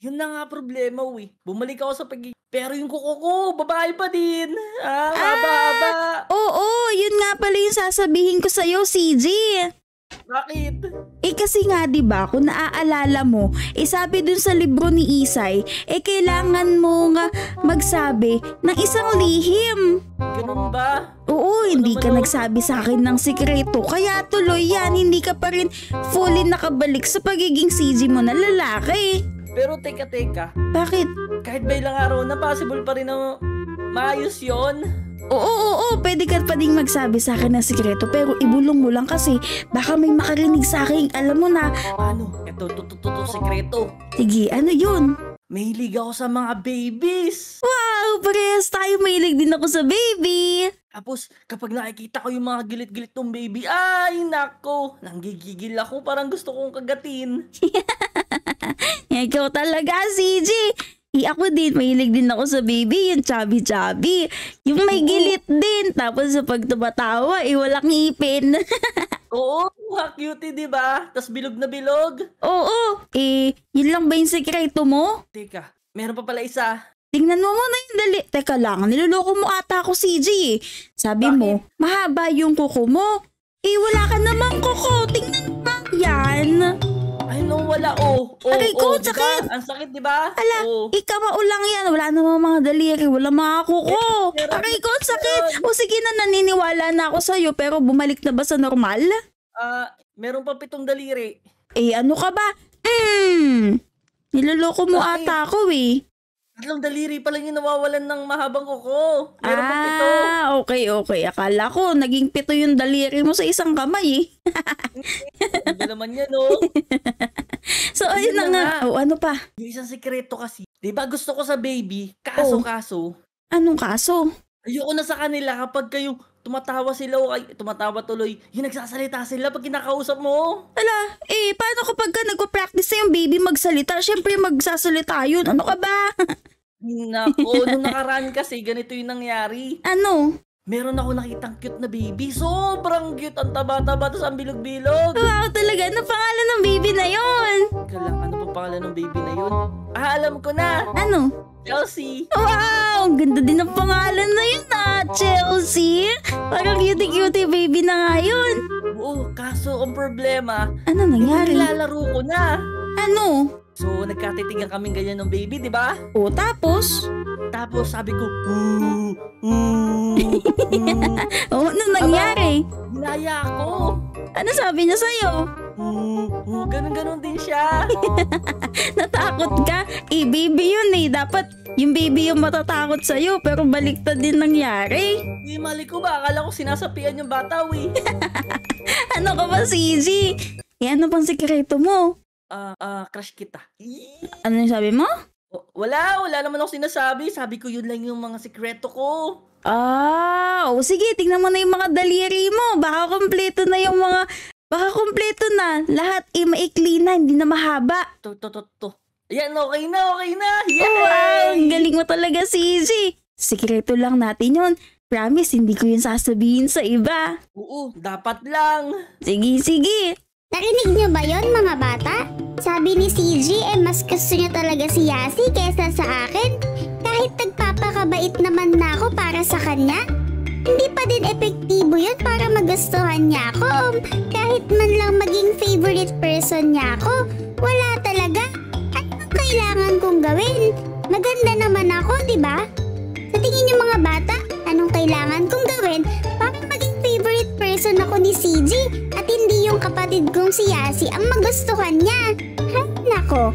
Yun na nga problema, we. Bumalik ako sa pag Pero yung kuko ko, babae pa din. Ah, haba, ah, haba. Oo, yun nga pala yung sasabihin ko sa'yo, CG. Bakit? Eh kasi nga 'di ba kung naaalala mo, eh sabi dun sa libro ni Isay, eh kailangan mo nga magsabi ng isang lihim. Ganun ba? Oo, ano hindi ka nagsabi sa akin ng sikreto. Kaya tuloy yan, hindi ka pa rin fully nakabalik sa pagiging CG mo na lalaki. Pero teka teka, Bakit? kahit ba ilang araw na possible pa rin na maayos yon Oo, oo, oo, pwede ka pa ding magsabi sa akin ng sikreto pero ibulong mo lang kasi baka may makarinig sa akin. Alam mo na, Ano? Ito, ito, ito, ito, sige, ano yun? Mahilig ako sa mga babies. Wow, parehas tayo mahilig din ako sa baby. Tapos, kapag nakikita ko yung mga gilit-gilit ng baby, ay, nako, nanggigigil ako, parang gusto kong kagatin. Ikaw talaga, CJ dati ako din, mahilig din ako sa baby, yung chubby-chubby. Yung may gilit din. Tapos sa pag tumatawa, eh, walang ngipin. Oo, cutie, di ba? Tapos bilog na bilog. Oo, eh, yun lang ba yung sekreto mo? Teka, meron pa pala isa. Tingnan mo muna yung dali. Teka lang, niloloko mo ata ako, CJ. Sabi Bakit? mo, mahaba yung kuko mo. Eh, wala ka namang kuko. Tingnan mo yan. Ay, no, wala, oh. oh Aray ko, oh, sakit. Diba? Ang sakit, di Ala, oh. ikama ulang yan. Wala namang mga daliri. Wala mga kuko. Aray ko, sakit. O sige na, naniniwala na ako sa'yo, pero bumalik na ba sa normal? Ah, meron pa pitong daliri. Eh, ano ka ba? Hmm. Niloloko mo ata ako, eh. Tatlong daliri pa lang yung nawawalan ng mahabang kuko. Meron ah, pito. okay, okay. Akala ko, naging pito yung daliri mo sa isang kamay eh. Hindi naman yan, no? Oh. so, ayun na nga. nga. O, oh, ano pa? Yung isang sekreto kasi. Di ba gusto ko sa baby, kaso-kaso. Oh. Kaso, Anong kaso? Ayoko na sa kanila kapag kayo, tumatawa sila o oh. ay, tumatawa tuloy. Yung nagsasalita sila pag kinakausap mo. Oh. Ala, eh, paano kapag ka nagpa-practice yung baby magsalita? Siyempre magsasalita yun. Ano ka ba? Nako, nung nakaraan kasi, ganito yung nangyari. Ano? Meron ako nakitang cute na baby. Sobrang cute. Ang taba-taba. Tapos ang bilog-bilog. Wow, talaga. Ano pangalan ng baby na yon? Kalang, ano pa pangalan ng baby na yon? Ah, alam ko na. Ano? Chelsea. Wow! Ang ganda din ang pangalan na yun na, ah, Chelsea. Parang cutie-cutie baby na nga yun. Oo, kaso ang problema, Ano nangyari? nilalaro ko na. Ano? So, nagkatitigan kaming ganyan ng baby, di ba? O tapos? Tapos sabi ko, "Mm, mm, mm." Oh, ano nangyari? Ginaya ako. Ano sabi niya sa'yo? Oo, oh, oh, ganun-ganun din siya. Natakot ka? Eh, baby yun eh. Dapat yung baby yung matatakot sa'yo, pero baliktad din nangyari. Di mali ko ba? Akala ko sinasapian yung bata, we. ano ka ba, CG? Eh, ano pang sikreto mo? Ah, ah, crush kita. Ano yung sabi mo? Wala, wala naman ako sinasabi. Sabi ko yun lang yung mga sikreto ko. Ah, o oh, sige, tingnan mo na yung mga daliri mo. Baka kompleto na yung mga... Baka kompleto na. Lahat ay eh, maikli na, hindi na mahaba. To, to, to, to. Yan, okay na, okay na. Yay! Oh, wow, galing mo talaga, CG. Sikreto lang natin yun. Promise, hindi ko yun sasabihin sa iba. Oo, dapat lang. Sige, sige. Narinig niyo ba yon mga bata? Sabi ni CJ eh mas gusto niya talaga si Yasi kesa sa akin. Kahit nagpapakabait naman na ako para sa kanya, hindi pa din epektibo yon para magustuhan niya ako kahit man lang maging favorite person niya ako. Wala talaga. Anong kailangan kong gawin? Maganda naman ako, di ba? Sa tingin niyo mga bata, anong kailangan kong gawin para favorite person ako ni CJ at hindi yung kapatid kong si Yasi ang magustuhan niya. Ha, nako,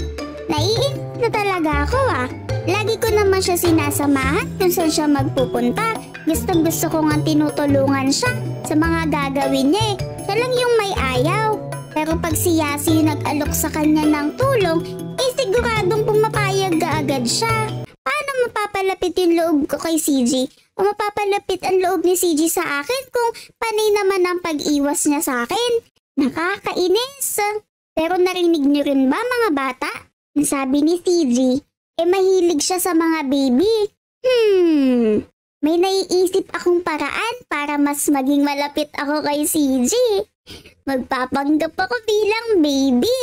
naiinit na talaga ako ah. Lagi ko naman siya sinasamahan kung saan siya magpupunta. Gustong gusto ko nga tinutulungan siya sa mga gagawin niya eh. Siya lang yung may ayaw. Pero pag si Yasi nag-alok sa kanya ng tulong, eh siguradong pumapayag agad siya. Paano mapapalapit yung loob ko kay CJ o mapapalapit ang loob ni CJ sa akin kung panay naman ang pag-iwas niya sa akin. Nakakainis! Pero narinig niyo rin ba mga bata? Sabi ni CG, eh mahilig siya sa mga baby. Hmm, may naiisip akong paraan para mas maging malapit ako kay CJ. Magpapanggap ako bilang baby.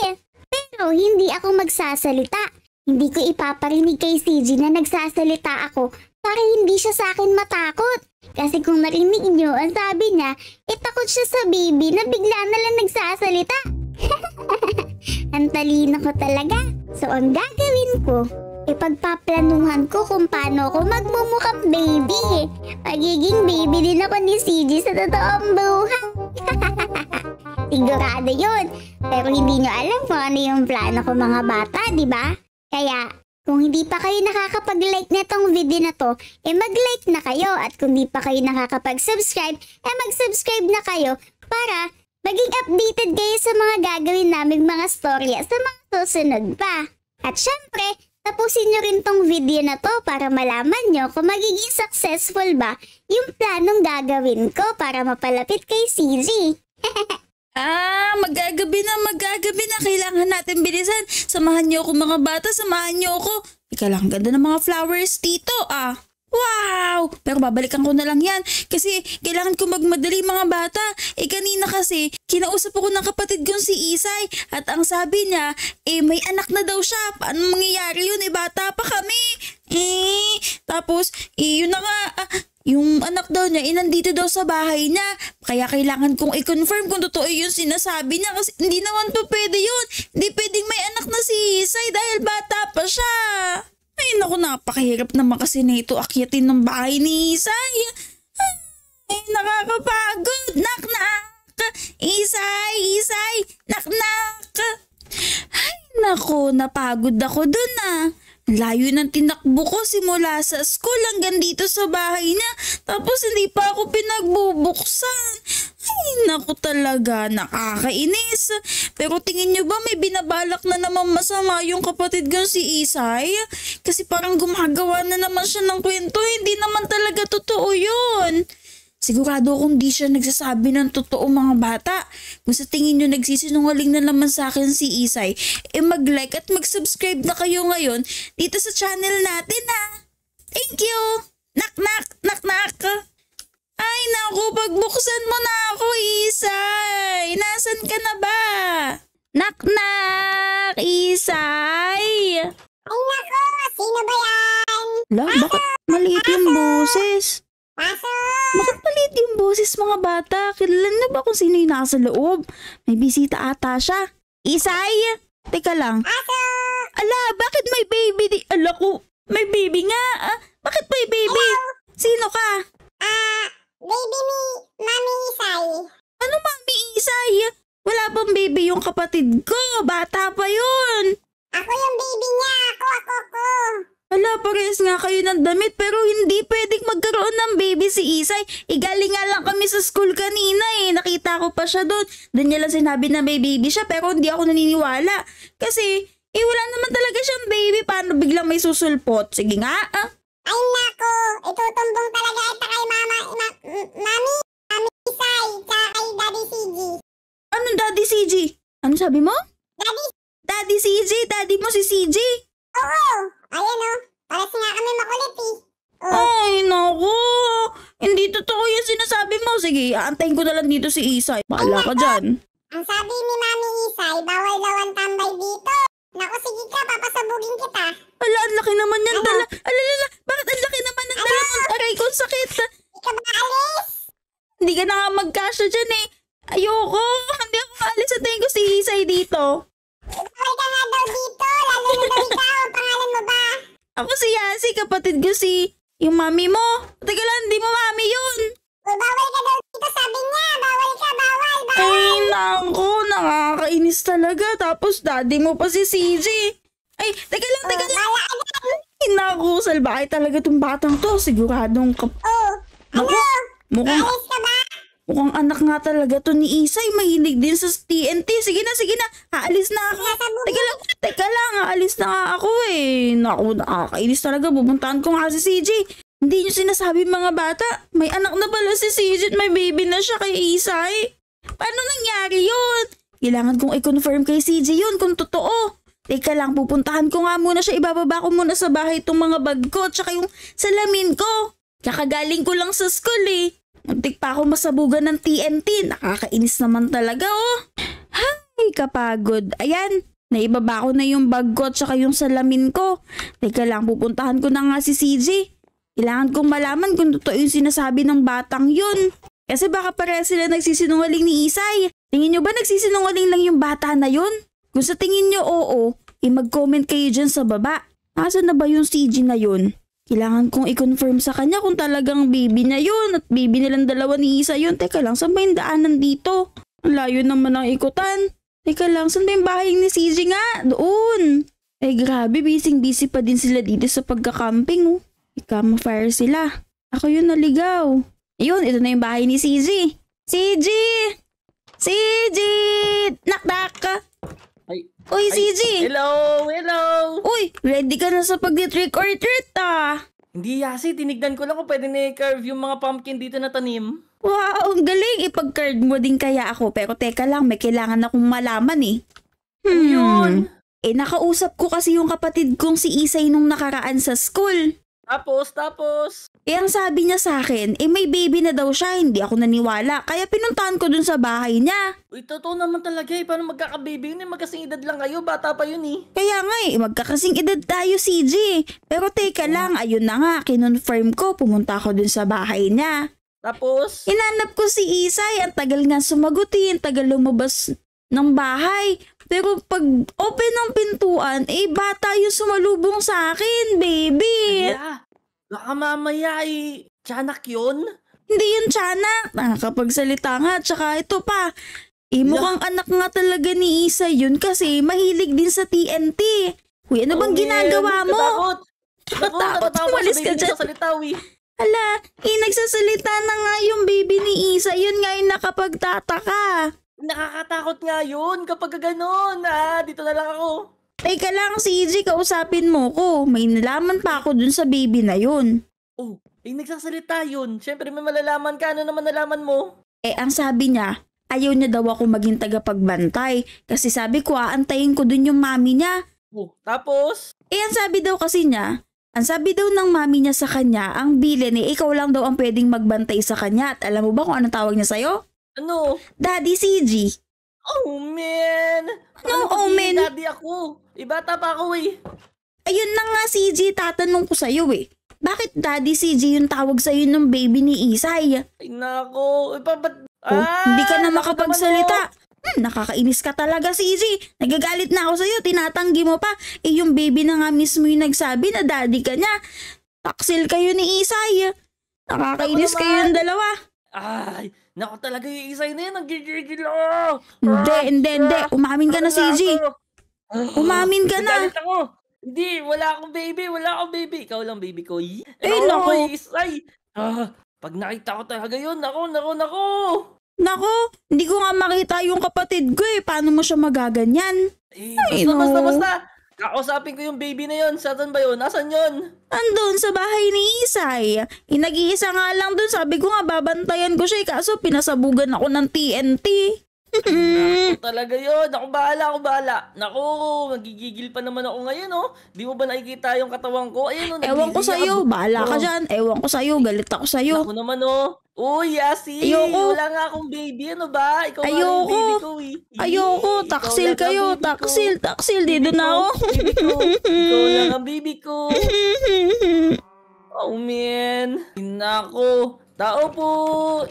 Pero hindi ako magsasalita. Hindi ko ipaparinig kay CJ na nagsasalita ako para hindi siya sa akin matakot. Kasi kung narinig niyo ang sabi niya, itakot siya sa baby na bigla na lang nagsasalita. ang talino ko talaga. So ang gagawin ko, ipagpaplanuhan ko kung paano ako magmumukhang baby. Magiging baby din ako ni CG sa totoong buhay. Sigurado yun. Pero hindi nyo alam kung ano yung plano ko mga bata, di ba? Kaya kung hindi pa kayo nakakapag-like na tong video na to, eh mag-like na kayo. At kung hindi pa kayo nakakapag-subscribe, eh mag-subscribe na kayo para maging updated kayo sa mga gagawin naming mga storya sa mga susunod pa. At syempre, tapusin nyo rin tong video na to para malaman nyo kung magiging successful ba yung planong gagawin ko para mapalapit kay CG. Ah, magagabi na, magagabi na. Kailangan natin bilisan. Samahan niyo ako mga bata, samahan niyo ako. Ika lang, ganda ng mga flowers dito ah. Wow! Pero babalikan ko na lang yan kasi kailangan ko magmadali mga bata. Eh kanina kasi, kinausap ako ng kapatid kong si Isay at ang sabi niya, eh may anak na daw siya. Paano mangyayari yun? Eh bata pa kami. Eh, tapos, eh, yun na nga. Ah, yung anak daw niya, inandito eh, daw sa bahay niya. Kaya kailangan kong i-confirm kung totoo yung sinasabi niya kasi hindi naman po pwede yun. Hindi pwedeng may anak na si Isay dahil bata pa siya. Ay naku, napakahirap naman kasi na ito akyatin ng bahay ni Isay. Ay, nakakapagod. Naknak. Isay, Isay. Naknak. Ay, naku, napagod ako dun ah. Layo ng tinakbo ko simula sa school hanggang dito sa bahay na tapos hindi pa ako pinagbubuksan. Ay, naku talaga, nakakainis. Pero tingin nyo ba may binabalak na naman masama yung kapatid ko si Isay? Kasi parang gumagawa na naman siya ng kwento, eh. hindi naman talaga totoo yun. Sigurado akong di siya nagsasabi ng totoo mga bata. Kung sa tingin nyo nagsisinungaling na naman sa akin si Isay, eh mag-like at mag-subscribe na kayo ngayon dito sa channel natin ha. Thank you! Nak-nak! Nak-nak! Ay naku, pagbuksan mo na ako Isay! Nasaan ka na ba? Nak-nak! Isay! Ay naku, sino ba yan? La, bakit maliit yung boses? Aso! Bakit maliit yung boses mga bata? Kilala na ba kung sino yung nasa loob? May bisita ata siya. Isay! Teka lang. Ala, bakit may baby di... Ala ko, may baby nga. Ah, bakit may baby? Sino ka? Ah, uh, baby ni Mami Isay. Ano Mami Isay? Wala bang baby yung kapatid ko? Bata pa yun. Ako yung baby niya. Ako, ako, ako. Ala, parehas nga kayo ng damit pero hindi pwedeng magkaroon ng baby si Isay. Igaling eh, nga lang kami sa school kanina eh. Nakita ko pa siya doon. Doon niya lang sinabi na may baby siya pero hindi ako naniniwala. Kasi, eh wala naman talaga siyang baby. Paano biglang may susulpot? Sige nga ah. Ay nako, itutumbong talaga ito kay mama, ma, mami, mami Isay, tsaka kay daddy CG. Anong daddy CG? Ano sabi mo? Daddy. Daddy CG, daddy mo si CG. Oo. Ayan o. Oh. Parang nga kami makulit eh. Oh. Ay, naku. Hindi totoo yung sinasabi mo. Sige, aantayin ko na lang dito si Isay. Bahala ka dyan. Ang sabi ni Mami Isay, bawal daw ang tambay dito. Naku, sige ka, papasabugin kita. Ala, ang laki naman yan dala. Alalala, bakit ang laki naman ng dala mo? Aray, kung sakit. Ikaw ba alis? Hindi ka na nga magkasya dyan eh. Ayoko, hindi ako maalis at tingin ko si Isay dito. Bawal ka nga daw dito, lalo na daw ikaw. Pangalan mo ba? Ako si Yancy, kapatid ko si... Yung mami mo. Teka lang, hindi mo mami yun. bawal ka daw dito, sabi niya. Bawal ka, bawal, bawal. Ay, naku, nakakainis talaga. Tapos daddy mo pa si CJ. Ay, teka lang, teka oh, lang. ka Ay, naku, salbakay talaga tong batang to. Siguradong kap... Oo. Oh, ano? Mukhang... Alis ka ba? Mukhang anak nga talaga to ni Isay. Mahilig din sa TNT. Sige na, sige na. Haalis na ako. Teka lang, teka lang. Haalis na ako eh. Naku, nakakainis talaga. Bumuntahan ko nga si CJ. Hindi nyo sinasabi mga bata. May anak na pala si CJ at may baby na siya kay Isay. Paano nangyari yun? Kailangan kong i-confirm kay CJ yun kung totoo. Teka lang, pupuntahan ko nga muna siya. Ibababa ko muna sa bahay itong mga bag ko at saka yung salamin ko. Kakagaling ko lang sa school eh. Muntik pa ako masabugan ng TNT. Nakakainis naman talaga oh. Hay, kapagod. Ayan, naibaba ko na yung bag ko at saka yung salamin ko. Teka lang, pupuntahan ko na nga si CJ. Kailangan kong malaman kung totoo yung sinasabi ng batang yun. Kasi baka pareha sila nagsisinungaling ni Isay. Tingin nyo ba nagsisinungaling lang yung bata na yun? Kung sa tingin nyo oo, i-mag-comment eh, kayo dyan sa baba. Nasaan na ba yung CJ na yun? Kailangan kong i-confirm sa kanya kung talagang baby na yun at baby nilang dalawa ni Isa yun. Teka lang, saan ba yung daanan dito? Ang layo naman ang ikutan. Teka lang, saan ba yung bahay ni CJ nga? Doon. Eh grabe, busy-busy pa din sila dito sa pagkakamping oh. Ikama fire sila. Ako yun naligaw. Ayun, ito na yung bahay ni CJ. CJ! CJ! Nakdak! Uy, CJ! Hello! Hello! Uy, ready ka na sa pag-trick or treat ah! Hindi, Yasi. Tinignan ko lang kung pwede na i-curve yung mga pumpkin dito na tanim. Wow, ang galing. Ipag-curve mo din kaya ako. Pero teka lang, may kailangan akong malaman eh. Hmm. Yun? Eh, nakausap ko kasi yung kapatid kong si Isay nung nakaraan sa school. Tapos, tapos? Eh ang sabi niya sa akin, eh may baby na daw siya, hindi ako naniwala. Kaya pinuntahan ko dun sa bahay niya. Uy, totoo naman talaga eh. Paano magkakababy yun eh? Magkasing edad lang kayo, bata pa yun eh. Kaya nga eh, magkakasing edad tayo CJ. Pero teka lang, ayun na nga, kinonfirm ko, pumunta ako dun sa bahay niya. Tapos? Hinanap ko si Isay, ang tagal nga sumagutin, eh, tagal lumabas ng bahay. Pero pag open ng pintuan, eh bata yung sumalubong sa akin, baby. Hala, Nakamamaya eh, tiyanak yun? Hindi yun tiyanak. Nakakapagsalita nga. Tsaka ito pa, eh mukhang La- anak nga talaga ni Isa yun kasi mahilig din sa TNT. Uy, ano bang oh, ginagawa mo? Katakot. Matakot. umalis ka dyan. Salita, uy. eh nagsasalita na nga yung baby ni Isa. Yun nga yung nakapagtataka. Nakakatakot nga yun kapag gano'n. Ah, dito na lang ako. Teka lang, si EJ, kausapin mo ko. May nalaman pa ako dun sa baby na yun. Oh, eh nagsasalita yun. Siyempre may malalaman ka. Ano naman nalaman mo? Eh, ang sabi niya, ayaw niya daw ako maging tagapagbantay. Kasi sabi ko, aantayin ko dun yung mami niya. Oh, tapos? Eh, ang sabi daw kasi niya, ang sabi daw ng mami niya sa kanya, ang bilin eh, ikaw lang daw ang pwedeng magbantay sa kanya. At alam mo ba kung anong tawag niya sa'yo? Ano? Daddy CG. Oh, man! Ano no, oh, man! Daddy ako? Ibata eh, pa ako eh. Ayun na nga, CJ, tatanong ko sa'yo eh. Bakit daddy CJ yung tawag sa'yo ng baby ni Isay? Ay, nako. Ipa, eh, ba't... Oh, hindi ka na ah, ano makapagsalita. Oh? Hmm, nakakainis ka talaga, CJ. Nagagalit na ako sa'yo, tinatanggi mo pa. Eh, yung baby na nga mismo yung nagsabi na daddy ka niya. Taksil kayo ni Isay. Nakakainis kayo yung dalawa. Ay, Nako talaga yung isa na yun, nagigigil ako. Hindi, hindi, hindi. Umamin ka na, CG. Umamin ka na. Galit ako. Hindi, wala akong baby, wala akong baby. Ikaw lang baby ko. Eh, nako. Ay, eh. ah, pag nakita ko talaga yun, nako, nako, nako. Nako, hindi ko nga makita yung kapatid ko eh. Paano mo siya magaganyan? Eh, Ay, basta, basta, basta. Kakausapin ko yung baby na yon. Saan ba yun? Nasaan yun? Andun sa bahay ni Isay. Inag-iisa nga lang dun. Sabi ko nga babantayan ko siya. Eh. Kaso pinasabugan ako ng TNT. Naku, talaga yon Ako bahala, ako bahala. Naku, nagigigil pa naman ako ngayon, oh. Di mo ba nakikita yung katawan ko? Ayun, oh, Ewan ko sa iyo, bala ka oh. diyan. Ewan ko sa iyo, galit ako sa iyo. Naku naman, oh. Oh, Yasi! Ayoko. Wala nga akong baby, ano ba? Ikaw Ayoko. nga baby ko, eh. Ayoko, taksil kayo, taksil, taksil, dito na ako. Baby ko, ikaw lang ang baby ko. Oh, man. Nako. Tao po!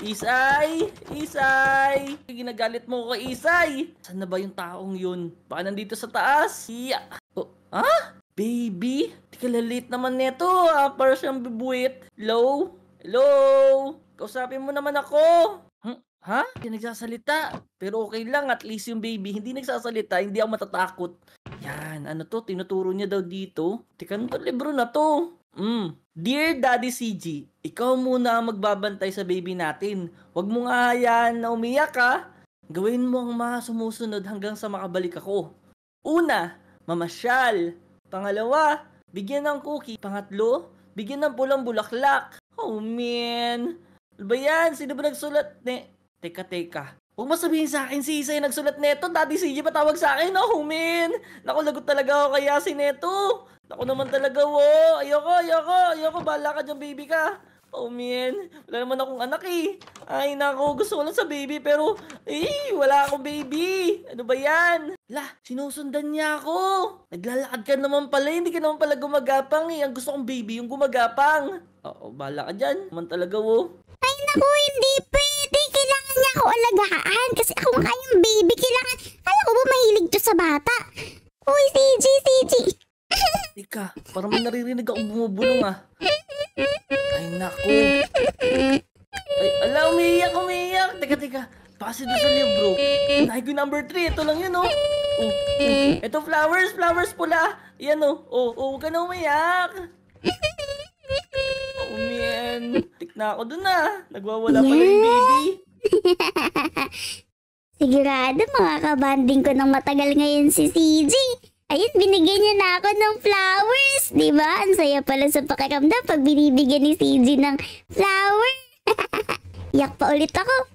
Isay! Isay! Ginagalit mo ko Isay! Saan na ba yung taong yun? Baka nandito sa taas? Yeah! Oh, ha? Baby? Tika lalit naman neto ha? Para siyang bibuit. Hello? Hello? Kausapin mo naman ako! Hmm, ha? Hindi nagsasalita. Pero okay lang, at least yung baby, hindi nagsasalita, hindi ako matatakot. Yan, ano to? Tinuturo niya daw dito. Tika, ano libro na to? Mm. Dear Daddy CG, ikaw muna ang magbabantay sa baby natin. Huwag mo nga hayaan na umiyak ka. Gawin mo ang mga sumusunod hanggang sa makabalik ako. Una, mamasyal. Pangalawa, bigyan ng cookie. Pangatlo, bigyan ng pulang bulaklak. Oh man. Ano ba yan? Sino ba nagsulat? Ne? Teka, teka. Huwag mo sabihin sa akin si Isa yung nagsulat neto. Daddy CJ patawag sa akin. Oh, man! Naku, talaga ako kaya si Neto. Ako naman talaga, wo. Ayoko, ayoko, ayoko. Bahala ka dyan, baby ka. Oh, Wala naman akong anak eh. Ay, nako. Gusto ko lang sa baby, pero... Eh, wala akong baby. Ano ba yan? La, sinusundan niya ako. Naglalakad ka naman pala. Hindi ka naman pala gumagapang eh. Ang gusto kong baby, yung gumagapang. Oo, bahala ka dyan. Naman talaga, wo. Oh. Ay, naku, hindi pwede. Kailangan niya ako alagaan. Kasi ako nga yung baby. Kailangan... Alam ko ba mahilig to sa bata? Uy, CG, CG. Ika, parang may naririnig akong bumubulong ah. Ay naku. Ay, ala, umiiyak, umiiyak. Teka, teka. Baka si Dusan yun, bro. ko number 3. Ito lang yun, oh. oh. Oh, Ito, flowers, flowers pula. Yan, oh. Oh, oh, huwag ka na umiyak. Oh, man. Tikna ako dun, ah. Nagwawala pa rin, baby. Sigurado, makakabanding ko ng matagal ngayon si CJ. Ayun, binigyan niya na ako ng flowers. ba? Diba? Ang saya pala sa pakiramdam pag binibigyan ni CJ ng flower. Yak pa ulit ako.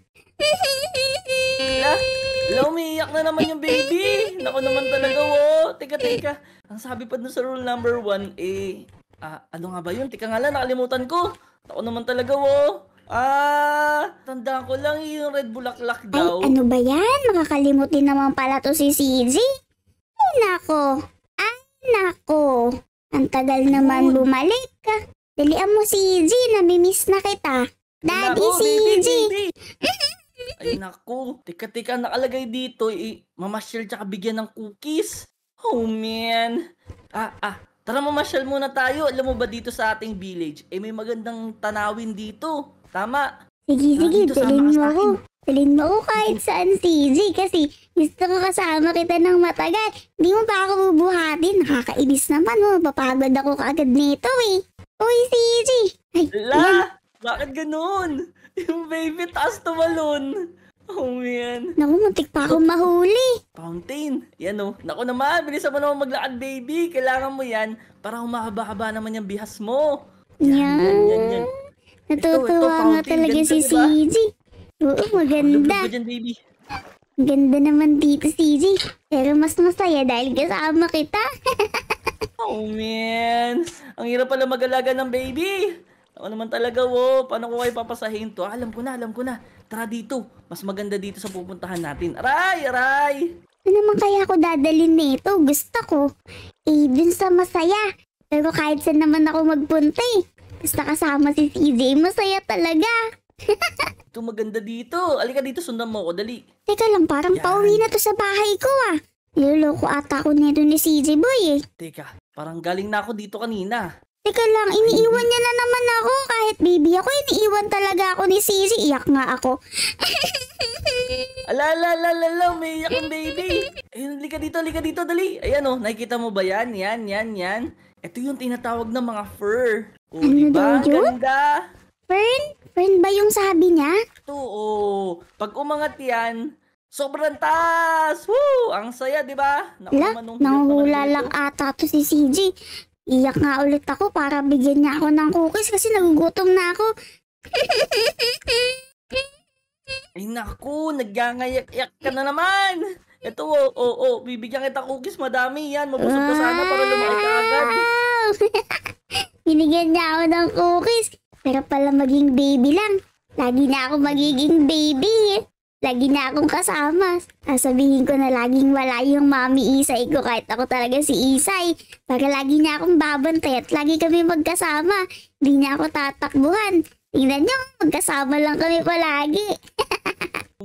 La, la, umiiyak na naman yung baby. Nako naman talaga, oh. Teka, teka. Ang sabi pa dun sa rule number one, eh, ah, ano nga ba yun? Teka nga lang, nakalimutan ko. Nako naman talaga, oh. Ah, tandaan ko lang yung red bulaklak daw. Ay, ano ba yan? Makakalimutin naman pala to si CJ nako. Ay, nako. Ang tagal naman bumalik. ka. Dalian mo si EJ, namimiss na kita. Daddy, nako, si EJ. Ay, nako. Tika-tika, nakalagay dito. Eh, mamashell tsaka bigyan ng cookies. Oh, man. Ah, ah. Tara, mamashell muna tayo. Alam mo ba dito sa ating village? Eh, may magandang tanawin dito. Tama. Sige, ah, sige. Dalhin mo ako. Dalin mo ko kahit saan, TJ, kasi gusto ko kasama kita ng matagal. Hindi mo pa ako bubuhatin. Nakakainis naman mo. Papagod ako kaagad nito eh. Uy, CJ! Ay, La! Yan. Bakit ganun? Yung baby taas tumalon. Oh, man. Naku, muntik pa akong mahuli. Fountain. Yan Oh. Naku naman, bilis mo naman maglakad, baby. Kailangan mo yan para humahaba-haba naman yung bihas mo. Yan, yan, yan. yan. Natutuwa ito, ito, nga talaga Ganda, si diba? Oo, maganda. Love dyan, baby. Ganda naman dito, CJ. Pero mas masaya dahil kasama kita. oh, man. Ang hirap pala mag-alaga ng baby. Ako naman talaga, wo. Paano ko kayo papasahin to? Ah, alam ko na, alam ko na. Tara dito. Mas maganda dito sa pupuntahan natin. Aray, aray! Ano naman kaya ako dadalhin nito? Gusto ko. Eh, dun sa masaya. Pero kahit saan naman ako magpunta eh. Basta kasama si CJ, masaya talaga. Ito maganda dito. Alika dito, sundan mo ako. Dali. Teka lang, parang Yan. pauwi na to sa bahay ko ah. Niloloko ata ako nito ni CJ Boy eh. Teka, parang galing na ako dito kanina. Teka lang, iniiwan niya na naman ako. Kahit baby ako, iniiwan talaga ako ni CJ. Iyak nga ako. Alalalalala, may iyak ang baby. Ayun, lika dito, alika dito, dali. Ayan oh, nakikita mo ba yan? Yan, yan, yan. Ito yung tinatawag na mga fur. O, ano diba? daw yun? Ganda. Fern? boyfriend ba yung sabi niya? Oo. Pag umangat yan, sobrang taas! Woo! Ang saya, di ba? Naku, La, manong- lang ata to si CJ. Iyak nga ulit ako para bigyan niya ako ng cookies kasi nagugutom na ako. Ay naku, nagangayak-yak ka na naman! Ito, oo, oh, oh, oh, bibigyan kita cookies, madami yan. Mabusog ka sana para lumaki ka agad. Binigyan niya ako ng cookies. Pero pala maging baby lang. Lagi na ako magiging baby. Eh. Lagi na akong kasama. Sabihin ko na laging wala yung mami Isay ko kahit ako talaga si Isay. Para lagi na akong babantay at lagi kami magkasama. Hindi na ako tatakbuhan. Tingnan nyo, magkasama lang kami palagi.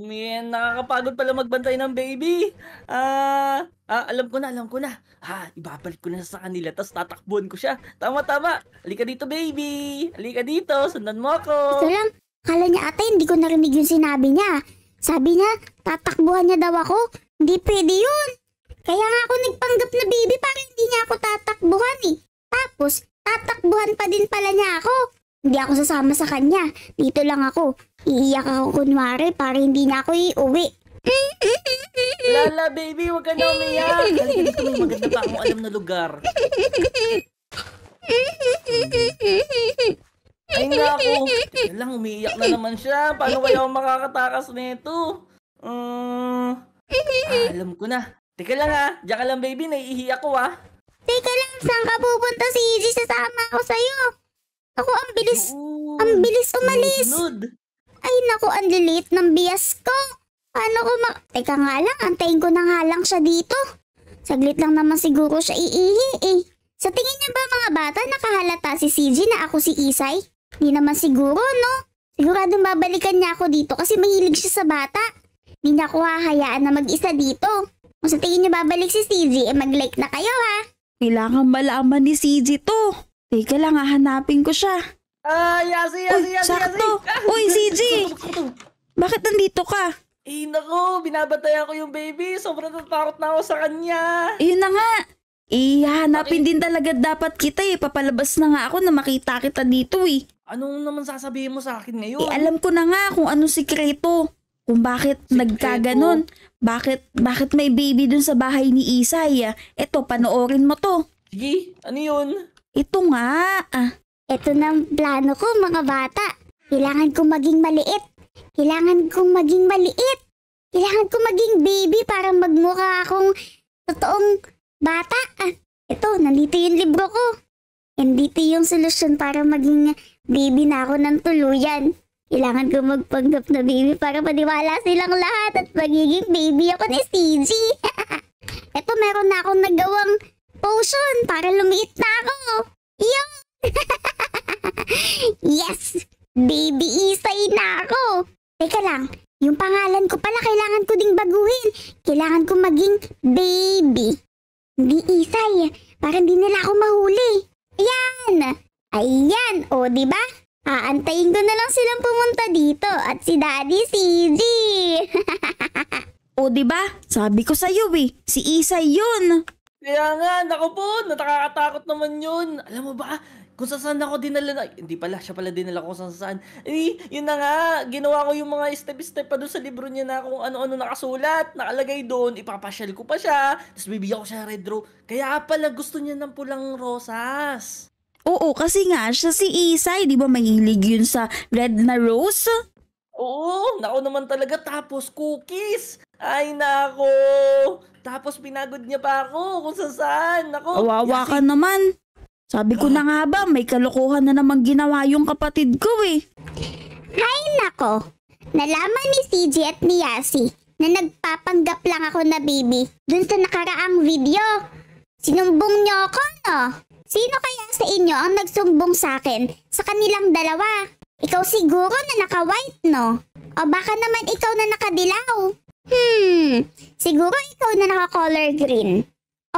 Ngayon, nakakapagod pala magbantay ng baby. Ah, ah, alam ko na, alam ko na. Ha, ibabalik ko na sa kanila, tapos tatakbuhan ko siya. Tama, tama. Halika dito, baby. Halika dito, sundan mo ako. Isa lang, kala niya ate, hindi ko narinig yung sinabi niya. Sabi niya, tatakbuhan niya daw ako. Hindi pwede yun. Kaya nga ako nagpanggap na baby para hindi niya ako tatakbuhan eh. Tapos, tatakbuhan pa din pala niya ako. Hindi ako sasama sa kanya. Dito lang ako. Iiyak ako kunwari para hindi niya ako iuwi. Lala, baby, huwag ka na umiyak. Halika dito may maganda pa akong alam na lugar. Ay naku, Tignan lang umiiyak na naman siya. Paano kaya ako makakatakas nito? Um, alam ko na. Teka lang ha, ah. diyan ka lang baby, naiihi ako ha. Ah. Teka lang, saan ka pupunta si Izzy? Sasama ako sa'yo. Ako, ang bilis. Oo, ang bilis umalis. Sunod. Ay, naku, ang lilit ng bias ko. Ano ko ma... Teka nga lang, antayin ko na nga lang siya dito. Saglit lang naman siguro siya iihi eh. Sa tingin niya ba mga bata nakahalata si CJ na ako si Isay? Hindi naman siguro, no? Siguradong babalikan niya ako dito kasi mahilig siya sa bata. Hindi niya ako hahayaan na mag-isa dito. Kung sa tingin niya babalik si CJ, eh mag-like na kayo ha. Kailangan malaman ni CJ to. Teka lang, hahanapin ko siya. Ah, yasi, yasi, Uy, yasi, sakto. yasi. Uy, CG! Bakit nandito ka? Eh, nako, binabatayan ko yung baby. Sobrang natakot na ako sa kanya. Ayun na nga. Eh, hahanapin din talaga dapat kita eh. Papalabas na nga ako na makita kita dito eh. Anong naman sasabihin mo sa akin ngayon? Eh, alam ko na nga kung ano sikreto. Kung bakit Sikreto? nagkaganon. Bakit, bakit may baby dun sa bahay ni Isay. Eto, panoorin mo to. Sige, ano yun? Ito nga. Ah. Ito na ang plano ko mga bata. Kailangan kong maging maliit. Kailangan kong maging maliit. Kailangan kong maging baby para magmukha akong totoong bata. ito, ah, nandito yung libro ko. And dito yung solusyon para maging baby na ako ng tuluyan. Kailangan ko magpanggap na baby para maniwala silang lahat at magiging baby ako ni CG. Ito meron na akong nagawang potion para lumiit na ako. Yung! yes! Baby Isay na ako! Teka lang, yung pangalan ko pala kailangan ko ding baguhin. Kailangan ko maging baby. Hindi Isay, para hindi nila ako mahuli. Ayan! Ayan, o ba? Diba? Aantayin ko na lang silang pumunta dito at si Daddy CG. o ba? Diba? Sabi ko sa'yo eh, si Isay yun. Kaya nga, naku po, natakakatakot naman yun. Alam mo ba, kung saan ako dinala na, hindi pala, siya pala dinala ko saan saan. Eh, yun na nga, ginawa ko yung mga step-step pa doon sa libro niya na kung ano-ano nakasulat, nakalagay doon, ipapasyal ko pa siya, tapos bibigyan ko siya ng red row. Kaya pala gusto niya ng pulang rosas. Oo, kasi nga, siya si Isay, eh, di ba mahilig yun sa red na rose? Oo, nako naman talaga, tapos cookies. Ay nako, tapos pinagod niya pa ako kung saan saan. Ako, Awawa yasi. ka naman. Sabi ko na nga ba, may kalokohan na namang ginawa yung kapatid ko eh. Ay nako, nalaman ni CJ at ni Yasi na nagpapanggap lang ako na baby dun sa nakaraang video. Sinumbong niyo ako, no? Sino kaya sa inyo ang nagsumbong sa akin sa kanilang dalawa? Ikaw siguro na naka-white, no? O baka naman ikaw na nakadilaw. Hmm, siguro ikaw na naka-color green.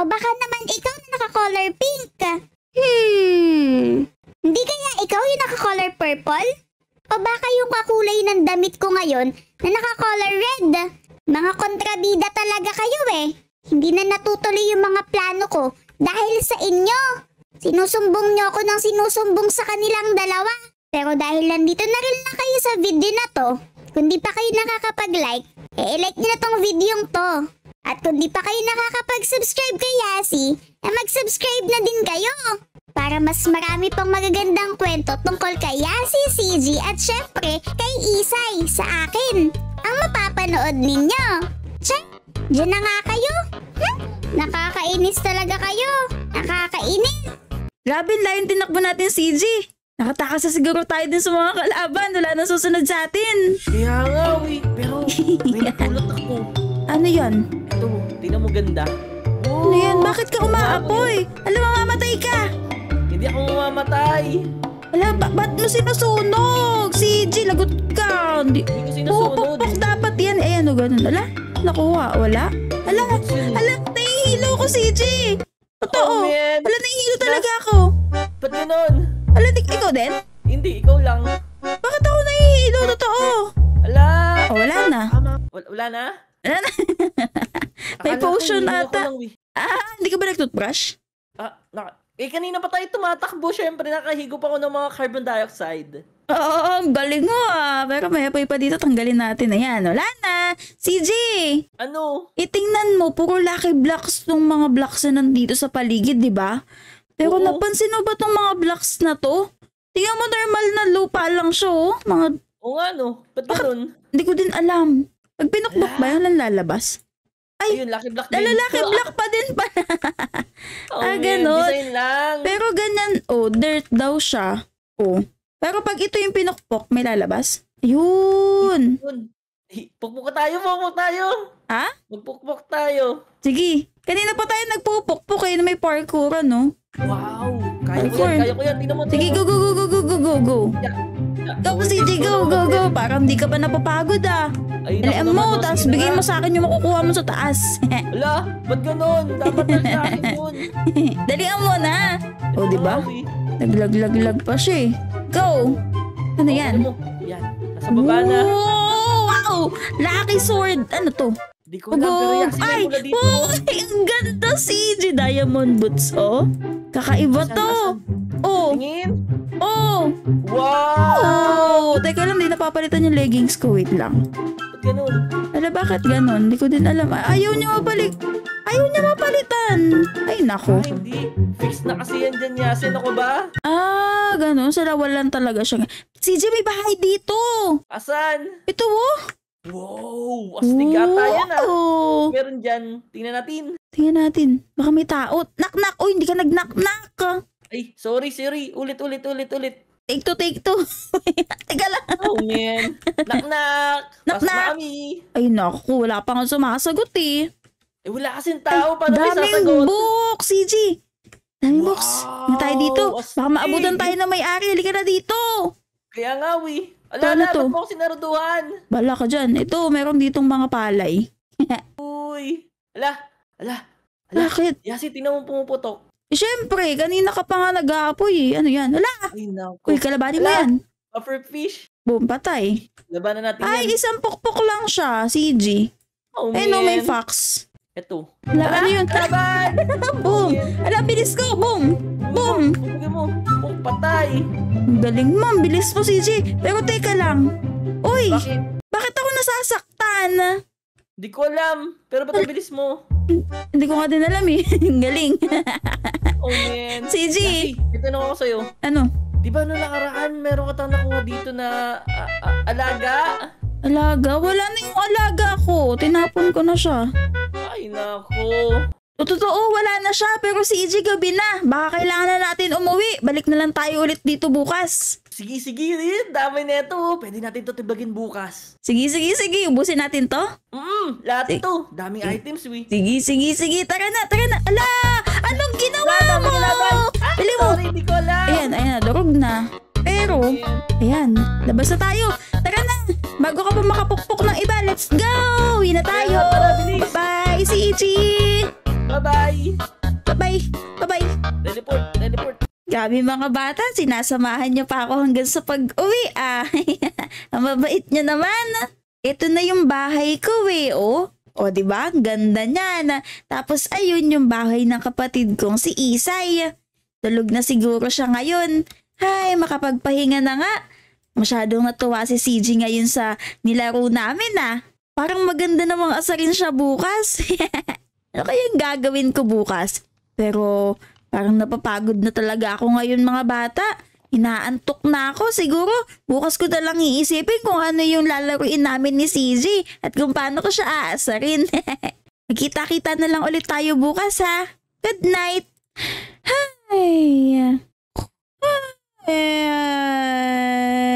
O baka naman ikaw na naka-color pink. Hmm, hindi kaya ikaw yung naka-color purple? O baka yung kakulay ng damit ko ngayon na naka-color red? Mga kontrabida talaga kayo eh. Hindi na natutuloy yung mga plano ko dahil sa inyo. Sinusumbong niyo ako ng sinusumbong sa kanilang dalawa. Pero dahil nandito na rin na kayo sa video na to, kung di pa kayo nakakapag-like, eh like nyo na tong videong to. At kung di pa kayo nakakapag-subscribe kay Yasi, eh mag-subscribe na din kayo. Para mas marami pang magagandang kwento tungkol kay Yasi, CG at syempre kay Isay sa akin. Ang mapapanood ninyo. Check! Diyan na nga kayo. Hm? Nakakainis talaga kayo. Nakakainis. Grabe, layon tinakbo natin, CG. Nakatakas na siguro tayo din sa mga kalaban. Wala nang susunod sa atin. Kaya nga, we. Pero may ako. Ano yon? Ito, tingnan mo ganda. Ano yan? Bakit ka umaapoy? Alam ano, mo, mamatay ka. Hindi ako mamamatay. Wala, ba- ba't mo sinusunog? CG, lagot ka. Hindi, Hindi ko sinusunog. Pupukpok dapat yan. Eh, ano ganun? Ala, nakuha. Wala. Ala, ala, nahihilo ko, CG. Totoo. Oh, man. Wala, nahihilo talaga ako. Ba't ganun? Ala, ikaw din? Hindi, ikaw lang. Bakit ako nahihilo? Totoo. Oh? Ala. Oh, wala na. Wala, wala na? Wala na. May potion ata. Eh. ah, hindi ka ba nag-toothbrush? Ah, na eh, kanina pa tayo tumatakbo. syempre, nakahigo pa ako ng mga carbon dioxide. Oo, oh, galing mo ah. Pero may apoy pa dito, tanggalin natin. yan. wala na. CJ! Ano? Itingnan mo, puro lucky blocks ng mga blocks na nandito sa paligid, di ba? Pero Oo. napansin mo ba tong mga blocks na to? Tingnan mo normal na lupa lang siya oh. Mga... Oo nga no. Ba't ganun? Hindi ko din alam. Pag pinukbok ba ah. yun, lalabas? Ay, Ayun, laki block din. Lalaki block pa din pa. oh, ah, ganun. Design lang. Pero ganyan, oh, dirt daw siya. Oh. Pero pag ito yung pinukpok, may lalabas. Ayun. Ayun. Pukpok tayo, pukpok tayo. Ha? Magpukpok tayo. Sige. Kanina pa tayo nagpupukpok eh na may parkour, ano? Wow! Kaya ko yan, kaya ko yan. Tingnan mo. Sige, go, go, go, go, go, go, go, go. Tapos CJ, go, go, go. Parang di ka pa napapagod ah. Ay, Alam mo, tapos bigay mo sa akin yung makukuha mo sa taas. Ala, ba't ganun? Dapat na sa akin yun. Dalian mo na. O, oh, di ba? Naglaglaglag pa siya eh. Go! Ano oh, yan? Yan, nasa baba na. Wow! Lucky sword! Ano to? Di ko alam, pero yan, Ay, dito. Oh, ang ganda si G. Diamond Boots, oh. Kakaiba to. Oh. Tingin? Oh. Wow! Oh. Teka lang, di napapalitan yung leggings ko. Wait lang. Ba't ganun? Ala, bakit ganun? Hindi ko din alam. Ayaw niya mapalik. Ayaw niya mapalitan. Ay, nako. Ay, ah, hindi. Fix na kasi yan dyan yasin ako ba? Ah, ganun. Sarawan lang talaga siya. CJ, may bahay dito. Asan? Ito, oh. Wow! Astigata yan ah. Meron dyan. Tingnan natin. Tingnan natin. Baka may tao. Knock-knock! Uy, hindi ka nag-knock-knock! Ay, sorry, sorry. Ulit, ulit, ulit, ulit. Take two, take two. Teka lang. Oh, man. Knock-knock! Knock-knock! Ay, naku. Wala pa nga sumasagot eh. Eh, wala kasing tao. Paano may sasagot? Daming books, CG! Daming wow, books. Hindi tayo dito. Baka maabutan tayo na may-ari. Halika na dito. Kaya nga, we. Ala, to? mo ako sinaruduhan? Bala ka dyan. Ito, meron ditong mga palay. Uy. Ala, ala, ala. Bakit? Yasi, tingnan mo pumuputok. Eh, syempre, kanina ka pa nga nag-aapoy. Eh. Ano yan? Ala! Ay, naku. Uy, kalabanin ala. mo yan. Puffer fish. Boom, patay. Labanan natin Ay, yan. Ay, isang pokpok lang siya, CG. Oh, eh, no, may fox. Eto. Ala, ano yun? Kalaban! boom! Ala, bilis ko! Boom! Boom! Huwag mo! Huwag patay! Ang galing mo! Bilis mo, CJ! Pero teka lang! Uy! Bakit? Bakit ako nasasaktan? Hindi ko alam. Pero ba't bilis mo? Hindi ko nga din alam eh. galing. oh man. CJ! Ito na ako sa'yo. Ano? Di ba no nakaraan meron ka tang nakuha dito na uh, uh, alaga? Alaga? Wala na yung alaga ko. Tinapon ko na siya. Ay, nako. O, totoo, wala na siya. Pero si EJ gabi na. Baka kailangan na natin umuwi. Balik na lang tayo ulit dito bukas. Sige, sige, Rin. Dami na ito. Pwede natin to tibagin bukas. Sige, sige, sige. Ubusin natin to. Mm, lahat si- ito. Daming eh. items, we. Sige, sige, sige. Tara na, tara na. Ala! Anong ginawa mo? Laban, laban. Ah, Pili mo. Sorry, hindi ko alam. Ayan, ayan. Durog na. Pero, ayan, labas na tayo. Tara na, bago ka pa makapukpok ng iba, let's go! Uwi na tayo! Bye-bye, si Ichi! Bye-bye! Bye-bye! Bye-bye! Teleport! Teleport! Grabe mga bata, sinasamahan niyo pa ako hanggang sa pag-uwi ah. Ang mabait niyo naman. Ito na yung bahay ko eh, oh. O, di ba? Ang ganda niya na. Tapos, ayun yung bahay ng kapatid kong si Isay. Tulog na siguro siya ngayon. Ay, makapagpahinga na nga. Masyadong natuwa si CJ ngayon sa nilaro namin ah. Parang maganda namang asarin siya bukas. ano kayang gagawin ko bukas? Pero parang napapagod na talaga ako ngayon mga bata. Inaantok na ako siguro. Bukas ko na lang iisipin kung ano yung lalaruin namin ni CJ at kung paano ko siya aasarin. Magkita-kita na lang ulit tayo bukas ha. Good night. Hi.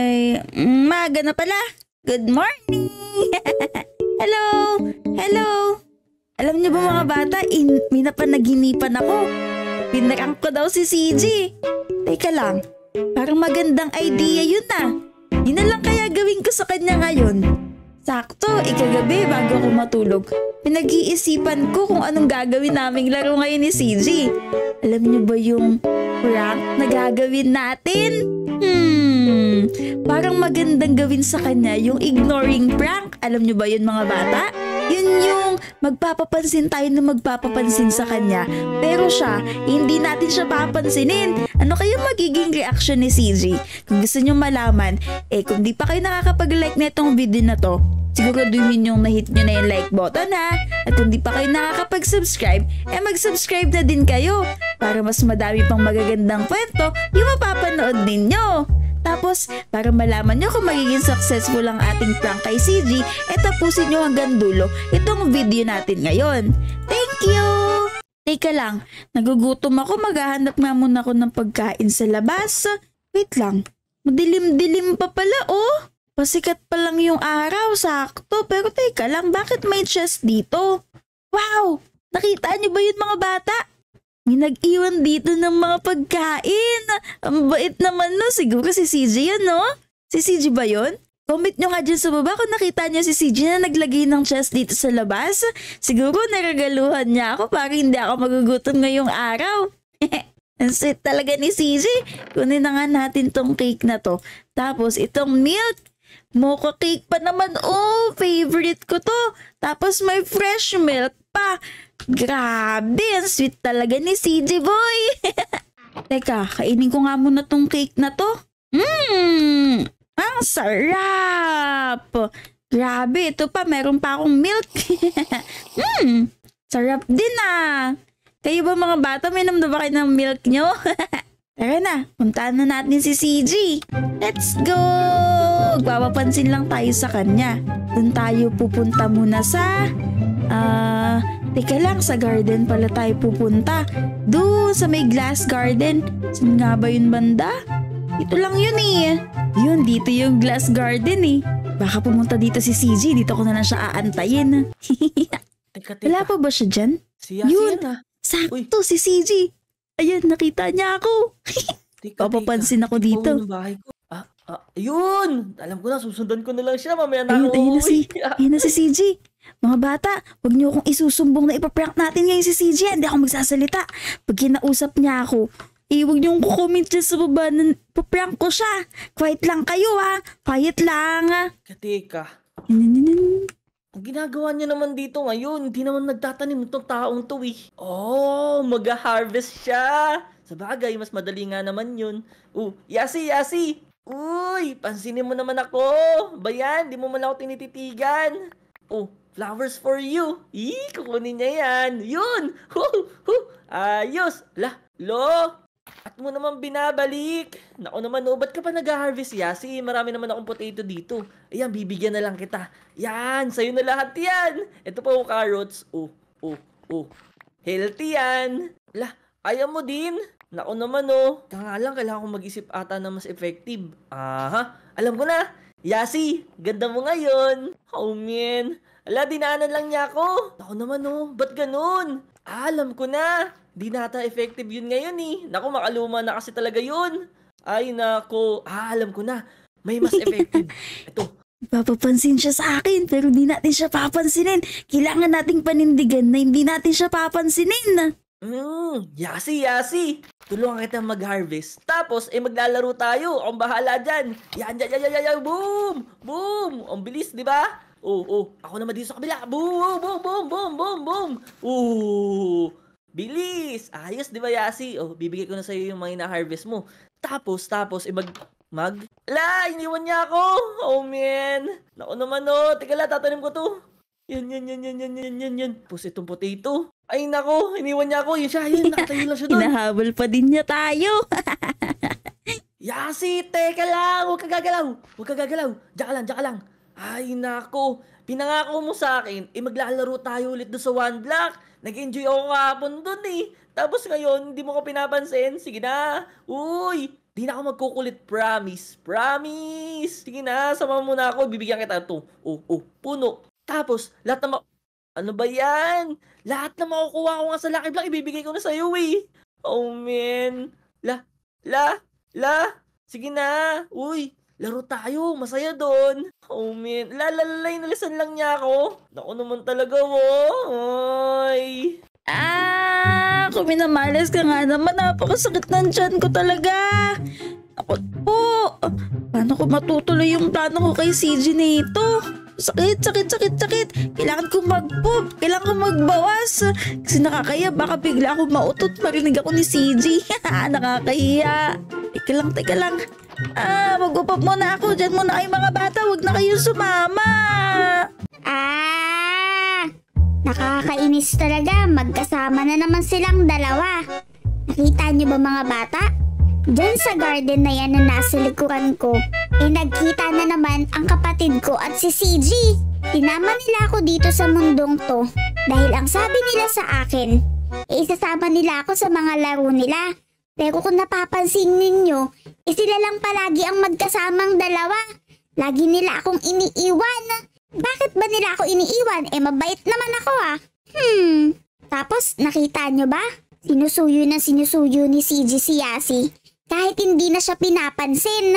Ay, maga na pala. Good morning! Hello! Hello! Alam niyo ba mga bata, in, minapanaginipan ako. Pinakang ko daw si CJ. Teka lang, parang magandang idea yun ah. Yun na lang kaya gawin ko sa kanya ngayon. Sakto, ikagabi bago ako matulog. Pinag-iisipan ko kung anong gagawin naming laro ngayon ni CJ. Alam niyo ba yung prank na gagawin natin? Hmm, parang magandang gawin sa kanya yung ignoring prank. Alam niyo ba yun mga bata? Yun yung magpapapansin tayo na magpapapansin sa kanya. Pero siya, hindi natin siya papansinin. Ano kayong magiging reaction ni CJ? Kung gusto nyo malaman, eh kung di pa kayo nakakapag-like na itong video na to, siguraduhin yung na-hit nyo na yung like button ha. At kung di pa kayo nakakapag-subscribe, eh mag-subscribe na din kayo para mas madami pang magagandang kwento yung mapapanood ninyo. Tapos, para malaman nyo kung magiging successful ang ating prank kay CG, eh tapusin nyo hanggang dulo itong video natin ngayon. Thank you! Teka lang, nagugutom ako, maghahanap nga muna ako ng pagkain sa labas. Wait lang, madilim-dilim pa pala oh! Pasikat pa lang yung araw, sakto. Pero teka lang, bakit may chest dito? Wow! Nakita niyo ba yun mga bata? Nag-iwan dito ng mga pagkain. Ang bait naman no. Siguro si CJ yan no? Si CJ ba yon? Comment nyo nga dyan sa baba kung nakita niya si CJ na naglagay ng chest dito sa labas. Siguro naragaluhan niya ako para hindi ako magugutom ngayong araw. Ang sweet talaga ni CJ. Kunin na nga natin tong cake na to. Tapos itong milk. Mocha cake pa naman. Oh, favorite ko to. Tapos may fresh milk pa. Grabe, ang sweet talaga ni CJ Boy. Teka, kainin ko nga muna tong cake na to. Mmm! Ang sarap! Grabe, ito pa, meron pa akong milk. Mmm! sarap din ah! Kayo ba mga bata, may na ba kayo ng milk nyo? Tara na, puntaan na natin si CJ. Let's go! Papapansin lang tayo sa kanya. Doon tayo pupunta muna sa... Ah... Uh, Teka lang, sa garden pala tayo pupunta. Doon sa may glass garden. Saan nga ba yun banda? Dito lang yun eh. Yun, dito yung glass garden eh. Baka pumunta dito si CJ, dito ko na lang siya aantayin. teka, teka. Wala pa ba siya dyan? Siya, yun, siya sakto Uy. si CJ. Ayan, nakita niya ako. Papapansin ako dito. Ko. Ah, ah, yun! Alam ko na, susundan ko na lang siya. Mamaya na ayun, ako. Ayun na si, ayun na si CJ. Mga bata, wag niyo akong isusumbong na ipaprank natin ngayon si CJ. Ah. Hindi ako magsasalita. Pag kinausap niya ako, eh, wag niyong kukomment dyan sa baba na paprank ko siya. Quiet lang kayo ha. Ah. Quiet lang. Katika. Ang ginagawa niya naman dito ngayon, hindi naman nagtatanim itong taong to eh. Oh, mag-harvest siya. Sa bagay, mas madali nga naman yun. Uh, yasi, yasi! Uy, pansinin mo naman ako! Bayan, di mo man ako tinititigan. Oh, Flowers for you. Ih, kukunin niya yan. Yun! Huh, huh. Ayos! La, lo! At mo naman binabalik. Nako naman, no, oh. ba't ka pa nag-harvest, Yasi? Marami naman akong potato dito. Ayan, bibigyan na lang kita. Yan, sa'yo na lahat yan. Ito pa, oh, carrots. Oh, oh, oh. Healthy yan. La, ayaw mo din? Nako naman, no. Oh. Kaya lang, kailangan kong mag-isip ata na mas effective. Aha, alam ko na. Yasi, ganda mo ngayon. Oh, man. Ala, dinaanan lang niya ako. Ako naman oh, ba't ganun? Ah, alam ko na. Di nata effective yun ngayon eh. Naku, makaluma na kasi talaga yun. Ay, nako. Ah, alam ko na. May mas effective. Ito, Papapansin siya sa akin pero di natin siya papansinin. Kailangan nating panindigan na hindi natin siya papansinin. Mm, yasi, yasi. Tulungan kita mag-harvest. Tapos, eh maglalaro tayo. Ang bahala dyan. Yan, yan, yan, yan, yan, boom! Boom! Ang bilis, di ba? Oh, oh. Ako naman dito sa kabila. Boom, boom, boom, boom, boom, boom. Oh. Bilis! Ayos, di ba, Yasi? Oh, bibigay ko na sa'yo yung mga ina-harvest mo. Tapos, tapos, eh, mag... Mag? La! Iniwan niya ako! Oh, man! Nako naman, oh. Teka lang, tatanim ko to. Yan, yan, yan, yan, yan, yan, yan, yan. Tapos itong potato. Ay, nako! Iniwan niya ako. Yun siya, yun. Nakatayo lang siya doon. Inahabol pa din niya tayo. Yasi! Teka lang! Huwag ka gagalaw! Huwag ka gagalaw! lang, diyan lang! Ay nako, pinangako mo sa akin, eh maglalaro tayo ulit do sa One Block. Nag-enjoy ako kahapon doon eh. Tapos ngayon, hindi mo ko pinapansin. Sige na. Uy, di na ako magkukulit. Promise. Promise. Sige na, sama mo na ako. Bibigyan kita to. Oh, oh, puno. Tapos, lahat na ma... Ano ba yan? Lahat na makukuha ko nga sa Lucky Block, ibibigay ko na sa'yo eh. Oh man. La, la, la. Sige na. Uy, laro tayo, masaya doon. Oh man, lalalay, nalisan lang niya ako. Naku naman talaga, oh. Ay. Ah, kuminamalas ka nga naman. Napakasakit ng tiyan ko talaga. Ako po. Paano ko matutuloy yung plano ko kay CJ nito? Sakit, sakit, sakit, sakit. Kailangan ko mag-poop. Kailangan ko magbawas. Kasi nakakaya. Baka bigla ako mautot. Marinig ako ni CJ. Nakakahiya. Teka lang, teka lang. Ah, mag magupap muna ako. Diyan muna kayo mga bata. Huwag na kayong sumama. Ah! Nakakainis talaga. Magkasama na naman silang dalawa. Nakita niyo ba mga bata? Diyan sa garden na yan na nasa likuran ko, eh nagkita na naman ang kapatid ko at si CG. Tinama nila ako dito sa mundong to dahil ang sabi nila sa akin, eh isasama nila ako sa mga laro nila. Pero kung napapansin ninyo, eh sila lang palagi ang magkasamang dalawa. Lagi nila akong iniiwan. Bakit ba nila ako iniiwan? Eh mabait naman ako ah. Hmm. Tapos nakita nyo ba? Sinusuyo na sinusuyo ni CG si Yasi. Kahit hindi na siya pinapansin.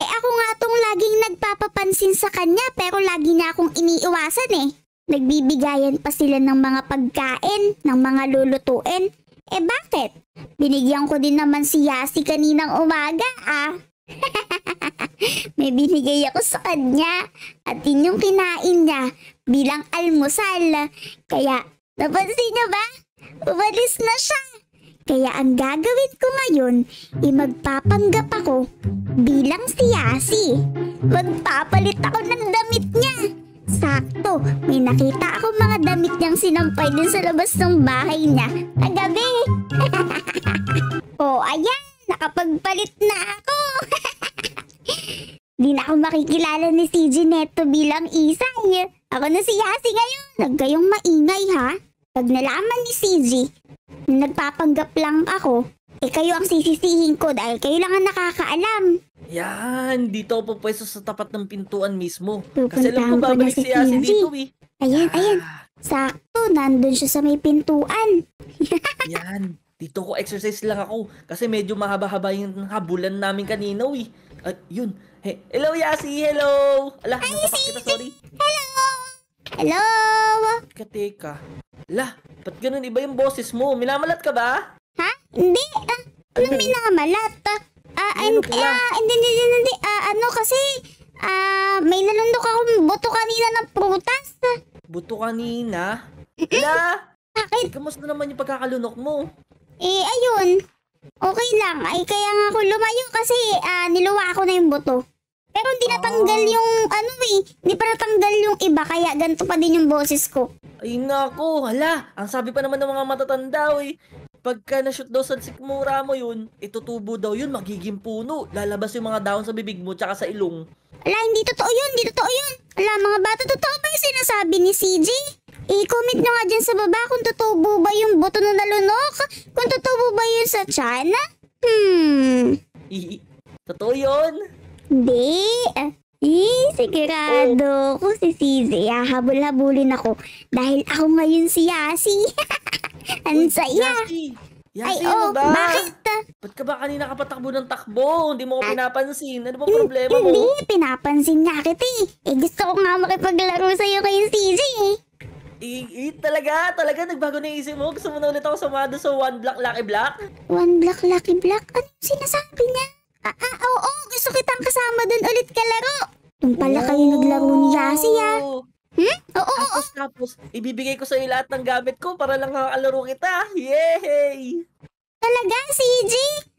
Eh ako nga tong laging nagpapapansin sa kanya pero lagi niya akong iniiwasan eh. Nagbibigayan pa sila ng mga pagkain, ng mga lulutuin. Eh bakit? Binigyan ko din naman si Yasi kaninang umaga ah. May binigay ako sa kanya at inyong kinain niya bilang almusal. Kaya, napansin niyo ba? Umalis na siya. Kaya ang gagawin ko ngayon ay magpapanggap ako bilang si Yasi. Magpapalit ako ng damit niya Sakto, may nakita ako mga damit niyang sinampay din sa labas ng bahay niya. Kagabi! oh, ayan! Nakapagpalit na ako! Di na ako makikilala ni CJ Neto bilang isay. Ako na si Yasi ngayon. Nagkayong maingay ha. Pag nalaman ni CJ na nagpapanggap lang ako, eh kayo ang sisisihin ko dahil kayo lang ang nakakaalam. Yan, dito po pwesto sa tapat ng pintuan mismo. Kasi lang ko babalik si si Yasi Fianzi. dito eh. Ayan, ayan. Sakto, nandun siya sa may pintuan. Yan. Dito ko exercise lang ako kasi medyo mahaba-haba yung habulan namin kanina eh. At yun. Hey, hello Yasi, hello. Ala, natapak kita, sorry. Hello? Teka, teka. La, ba't ganun iba yung boses mo? Minamalat ka ba? Ha? Hindi. ah. Anong minamalat? ah? Ah, and, ah, hindi, hindi, hindi, ah, ano kasi, ah, may nalundok akong buto kanina ng prutas. Buto kanina? Wala! Bakit? Eh, kamusta naman yung pagkakalunok mo? Eh, ayun. Okay lang. Ay, kaya nga ako lumayo kasi ah, niluwa ako na yung buto. Pero hindi ah. natanggal Ah. yung, ano eh, hindi pa natanggal yung iba, kaya ganito pa din yung boses ko. Ay nako, hala. Ang sabi pa naman ng mga matatanda, eh. Pagka na-shoot daw sa sikmura mo yun, itutubo daw yun, magiging puno. Lalabas yung mga dahon sa bibig mo tsaka sa ilong. Ala, hindi totoo yun, hindi totoo yun. Ala, mga bata, totoo ba yung sinasabi ni CJ? I-comment na nga dyan sa baba kung tutubo ba yung buto na nalunok? Kung tutubo ba yun sa tiyan? Hmm. totoo yun? Di. Eh, sigurado ko si CZ. Ah, habol-habulin ako. Dahil ako ngayon si Yasi. Ang saya. Yasi, Yasi Ay, ano oh, ano ba? bakit? Ba't ka ba kanina ka patakbo ng takbo? Hindi mo ko ah. pinapansin. Ano ba problema mo? Hindi, pinapansin nga kita eh. Eh, gusto ko nga makipaglaro sa'yo kay CZ eh. eh. Eh, talaga, talaga, nagbago na isip mo. Gusto mo na ulit ako sumado sa One Block Lucky Block? One Block Lucky Block? Ano sinasabi niya? Ah, ah, oo, oh, oh gusto kitang kasama doon ulit kalaro. Doon pala kayo naglaro ni Yasi ah. Hmm? Oo, oo, oo. Tapos, tapos, ibibigay ko sa iyo lahat ng gamit ko para lang nakakalaro kita. Yay! Talaga, CJ?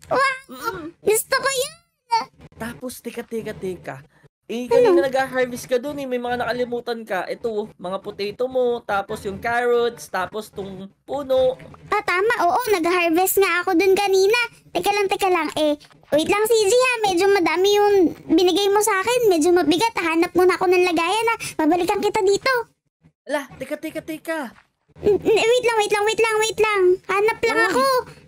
Wow! Mm. Gusto ko yun! Tapos, tika, tika, tika. Eh, kanina ano? nag-harvest ka dun eh. May mga nakalimutan ka. Ito, mga potato mo, tapos yung carrots, tapos tong puno. Ah, tama. Oo, nag-harvest nga ako dun kanina. Teka lang, teka lang. Eh, wait lang CG ha. Ah. Medyo madami yung binigay mo sa akin. Medyo mabigat. Hanap muna ako ng lagayan ha. Ah. Babalikan kita dito. Ala, teka, teka, teka. N- wait lang, wait lang, wait lang, wait lang. Hanap lang Ay. Ano? ako.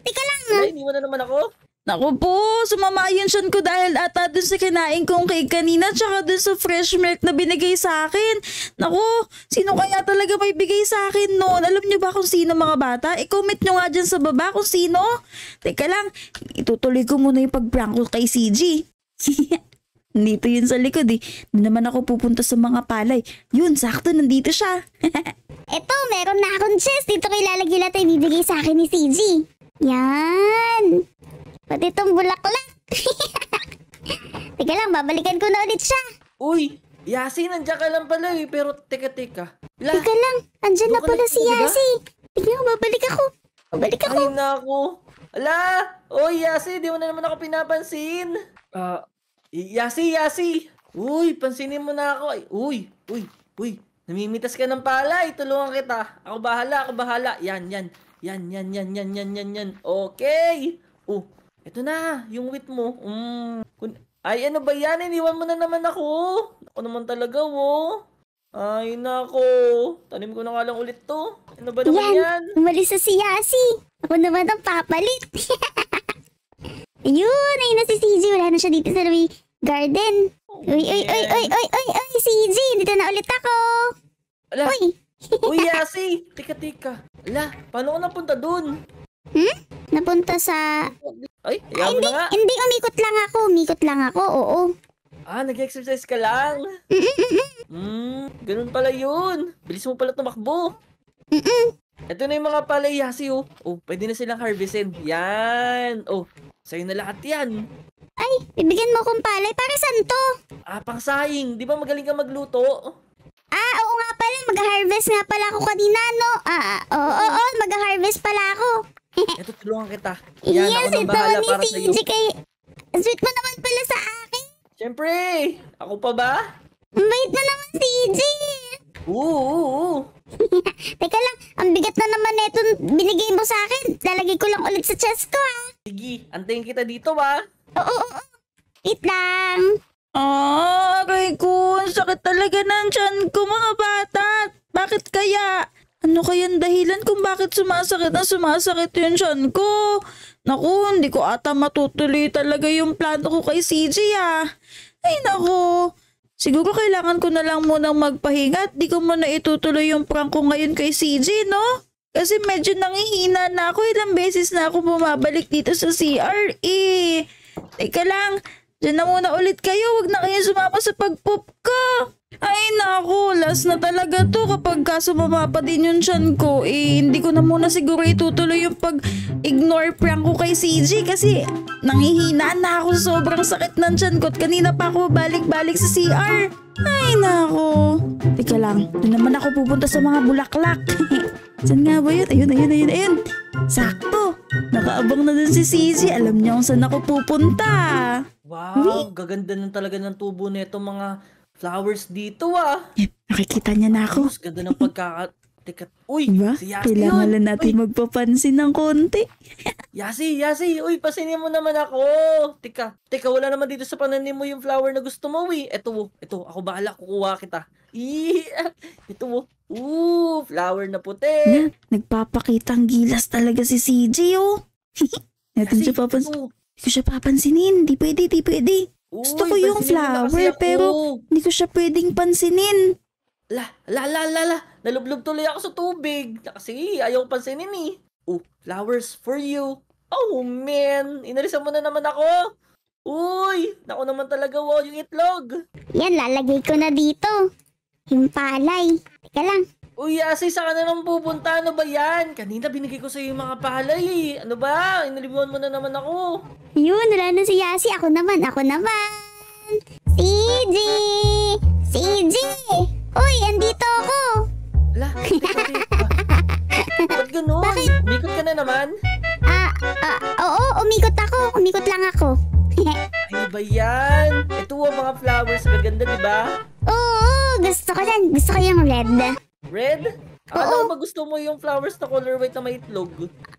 Teka lang. Ay, mo ah. na naman ako. Naku po, sumama yung siyan ko dahil ata dun sa kinain kong cake kanina tsaka dun sa fresh milk na binigay sa akin. Naku, sino kaya talaga may bigay sa akin noon? Alam niyo ba kung sino mga bata? I-comment nyo nga dyan sa baba kung sino. Teka lang, itutuloy ko muna yung pag-prank kay CG. nandito yun sa likod eh. Di naman ako pupunta sa mga palay. Yun, sakto nandito siya. Eto, meron na akong chest. Dito ko ilalagay lahat bibigay sa akin ni CG. Yan. Pati itong bulaklak. teka lang, babalikan ko na ulit siya. Uy, Yasi, nandiyan ka lang pala eh. Pero teka, teka. La, teka lang, andyan na pala si Yasi. Tignan ko, babalik ako. Babalik ako. Ay, naku. Ala, uy, Yasi, di mo na naman ako pinapansin. Ah, uh, Yasi, Yasi. Uy, pansinin mo na ako. Uy, uy, uy. Namimitas ka ng palay. Tulungan kita. Ako bahala, ako bahala. Yan, yan. Yan, yan, yan, yan, yan, yan, yan. Okay. Oh, ito na, yung wit mo. Mm. Ay, ano ba yan? Iniwan mo na naman ako. Ako naman talaga, wo. Oh. Ay, nako. Tanim ko na nga lang ulit to. Ano ba naman yan? yan? Umalis na si Yasi. Ako naman ang papalit. Ayun, ayun na si CJ. Wala na siya dito sa Louis Garden. Oh, uy, uy, uy, uy, uy, uy, uy, CJ. Dito na ulit ako. Ala. Uy. uy, Yasi. Tika, tika. Ala, paano ko napunta dun? Hmm? Napunta sa... Ay, Ay hindi, na nga. hindi, umikot lang ako. Umikot lang ako, oo. Ah, nag-exercise ka lang? Hmm, ganun pala yun. Bilis mo pala tumakbo. Mm-mm. Ito na yung mga palayasi, oh. Oh, pwede na silang harvestin. Yan. Oh, sa'yo na lahat yan. Ay, bibigyan mo kong palay. Para saan to? Ah, pang saing. Di ba magaling ka magluto? Ah, oo nga pala. Mag-harvest nga pala ako kanina, no? Ah, ah oo, oh, oo, oh, mag-harvest pala ako. Ito, tulungan kita. Yan, yes, ako nang eh, bahala para si sa'yo. Kay... Sweet mo naman pala sa akin. Siyempre. Ako pa ba? Bait na naman si EJ. Oo, Teka lang, ang bigat na naman na itong binigay mo sa akin. Lalagay ko lang ulit sa chest ko, ah. Sige, antayin kita dito, ba? Oo, oo, oo. Wait lang. Oh, ah, aray ko. Sakit talaga ng tiyan ko, mga bata. Bakit kaya? Ano kayang dahilan kung bakit sumasakit na sumasakit yung tiyan ko? Naku, hindi ko ata matutuloy talaga yung plano ko kay CJ ah. Ay naku, siguro kailangan ko na lang munang magpahinga at di ko muna itutuloy yung prank ko ngayon kay CJ no? Kasi medyo nangihina na ako, ilang beses na ako bumabalik dito sa CR eh. Teka lang, dyan na muna ulit kayo, wag na kayo sumama sa pag-poop ko. Ay naku, last na talaga to kapag kaso mapapa din yung chan ko, eh hindi ko na muna siguro itutuloy yung pag-ignore prank ko kay CJ kasi nangihina na ako sobrang sakit ng chan ko at kanina pa ako balik-balik sa CR. Ay naku. Teka lang, doon naman ako pupunta sa mga bulaklak. Saan nga ba yun? Ayun, ayun, ayun, ayun. Sakto. Nakaabang na din si CJ. Alam niya kung saan ako pupunta. Wow, Wait. gaganda na talaga ng tubo nito mga flowers dito ah. Yan, nakikita niya na ako. Mas ganda ng pagkaka... Teka, uy, diba? si Yasi Kailangan yun. natin uy. magpapansin ng konti. Yasi, Yasi, uy, pasinin mo naman ako. Teka, teka, wala naman dito sa pananim mo yung flower na gusto mo, uy. Ito, ito, ako bahala, kukuha kita. Yeah. Ito, oh. Ooh, flower na puti. Na, nagpapakitang gilas talaga si CJ, oh. Natin siya papansin. Hindi siya papansinin. Di pwede, di pwede. Gusto ko yung flower, pero hindi ko siya pwedeng pansinin. La, la, la, la, la. Nalublob tuloy ako sa tubig. Kasi ayaw pansinin eh. Oh, flowers for you. Oh, man. Inalisan mo na naman ako. Uy, nako naman talaga wow, yung itlog. Yan, lalagay ko na dito. Yung palay. Teka lang, Uy, Yasi, saan na nang pupunta? Ano ba yan? Kanina binigay ko sa'yo yung mga pahalay. Eh. Ano ba? Inalibuan mo na naman ako. Yun, wala na si Yasi. Ako naman, ako naman. CJ! CJ! Uy, andito ako! Ala, ba't ganun? Bakit? Umikot ka na naman? Ah, ah, oo, umikot ako. Umikot lang ako. Ay ano ba yan? Ito ang mga flowers. Maganda, di ba? Oo, gusto ko yan. Gusto ko yung red. Red? Ano ba gusto mo yung flowers na white na may itlog?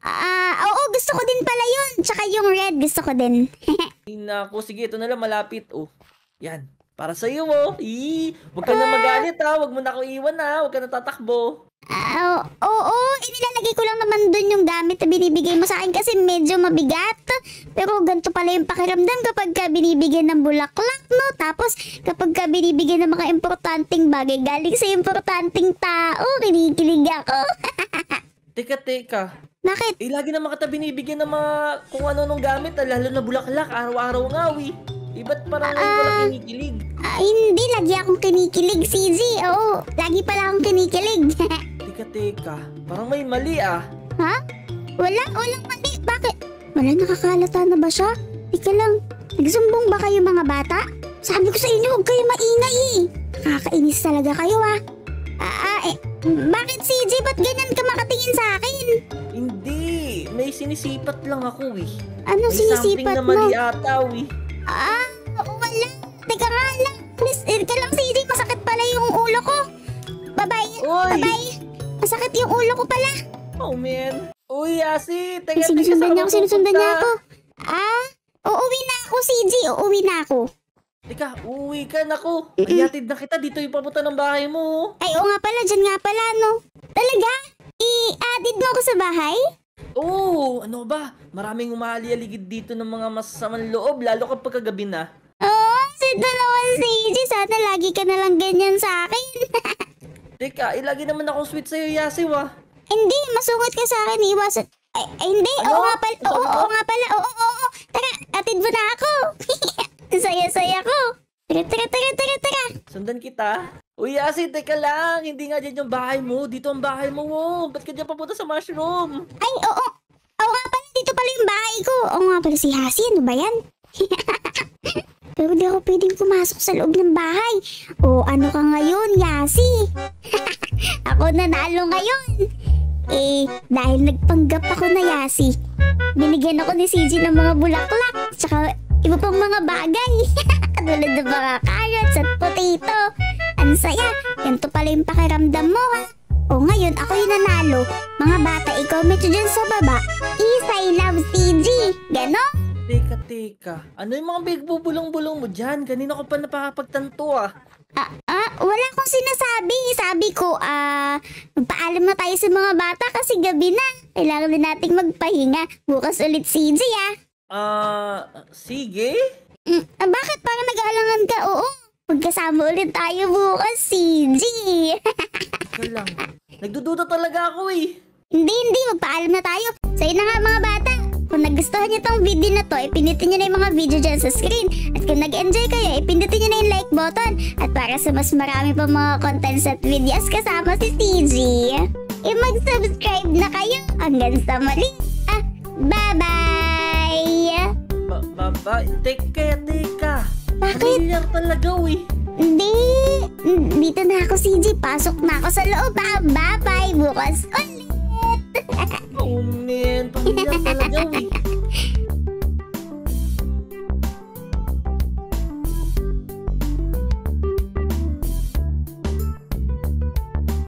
Ah, oo, gusto ko din pala yun. Tsaka yung red, gusto ko din. na ako. sige, ito na lang malapit. Oh, yan. Para sa iyo mo. Oh. Ii, wag ka na magalit ha. Ah. Wag mo na ako iwan ha. Ah. Wag ka na tatakbo. Oo, uh, ah, oo, oo, inilalagay ko lang naman dun yung gamit na binibigay mo sa akin kasi medyo mabigat. Pero ganito pala yung pakiramdam kapag ka binibigyan ng bulaklak, no? Tapos kapag ka binibigyan ng mga importanteng bagay galing sa importanteng tao, kinikilig ako. teka, teka. Bakit? Eh, lagi naman kita binibigyan ng mga kung ano nung gamit, lalo na bulaklak, araw-araw ngawi. Iba't eh, parang uh, ngayon lang ah, kinikilig? Uh, hindi, lagi akong kinikilig, CZ. Oo, lagi pala akong kinikilig. teka, teka. Parang may mali ah. Ha? Wala, walang mali. Bakit? Wala, nakakalata na ba siya? Teka lang, nagsumbong ba kayo mga bata? Sabi ko sa inyo, huwag kayo maingay eh. Nakakainis talaga kayo ah. Ah, ah eh, bakit CJ? Ba't ganyan ka makatingin sa akin? Hindi, may sinisipat lang ako eh. Ano may sinisipat mo? May something na mali ata eh. Ah, wala. Teka nga lang. Miss, ka lang CJ, masakit pala yung ulo ko. Babay. bye bye Masakit yung ulo ko pala. Oh, man. Uy, Asi, teka, sinusundan niya ako, sinusundan niya ako. Ah, uuwi na ako, CJ, uuwi na ako. Teka, uuwi ka, na ako. mm Ayatid na kita, dito yung papunta ng bahay mo. Ay, oo nga pala, Diyan nga pala, no. Talaga? I-atid mo ako sa bahay? oh, ano ba? Maraming umali-aligid dito ng mga masasamang loob, lalo kapag kagabi na. Oo, oh, si naman si Izzy. Sana lagi ka na lang ganyan sa akin. Teka, ilagi eh, naman ako sweet sa'yo, Yasiw ah. Hindi, masungat ka sa akin. Iwasan. Ay, ay hindi. Ano? Oo nga pala. Oo, ano? oo, nga pala. Oo, oo, oo. Tara, atid mo na ako. Saya-saya ko. Tara, tara, tara, tara, tara. Sundan kita. Uy, Yasin, teka lang. Hindi nga dyan yung bahay mo. Dito ang bahay mo. Oh. Ba't ka dyan papunta sa mushroom? Ay, oo. Oo nga pala. Dito pala yung bahay ko. Oo nga pala si Yasin. Ano ba yan? Pero di ako pwedeng pumasok sa loob ng bahay. O ano ka ngayon, Yasi? ako na nanalo ngayon. Eh, dahil nagpanggap ako na Yasi, binigyan ako ni CJ ng mga bulaklak. Tsaka iba pang mga bagay. Katulad ng mga carrots at potato. Ang saya, ganito pala yung pakiramdam mo ha. O ngayon, ako yung nanalo. Mga bata, i-comment nyo dyan sa baba. Isay love CG. Ganon? Teka, teka. Ano yung mga bigbubulong-bulong mo dyan? Kanina ko pa napakapagtanto ah. Ah, ah, wala akong sinasabi. Sabi ko, ah, magpaalam na tayo sa mga bata kasi gabi na. Kailangan na nating magpahinga. Bukas ulit CJ ah. Ah, sige. Mm, ah, bakit parang nag-aalangan ka? Oo. Magkasama ulit tayo bukas, CG. lang. Nagdududa talaga ako eh. Hindi, hindi. Magpaalam na tayo. So na nga mga bata. Kung nagustuhan niyo tong video na to, ipindutin niyo na yung mga video dyan sa screen. At kung nag-enjoy kayo, ipindutin niyo na yung like button. At para sa mas marami pa mga contents at videos kasama si TG, i-mag-subscribe e, na kayo. Hanggang sa mali. Ah, bye-bye! Baba, teka, teka. Bakit? Familiar talaga, we. Hindi. Mm, dito na ako, CJ. Pasok na ako sa loob. Ah, bye-bye. Bukas ulit. oh, man. Pamilya talaga, we.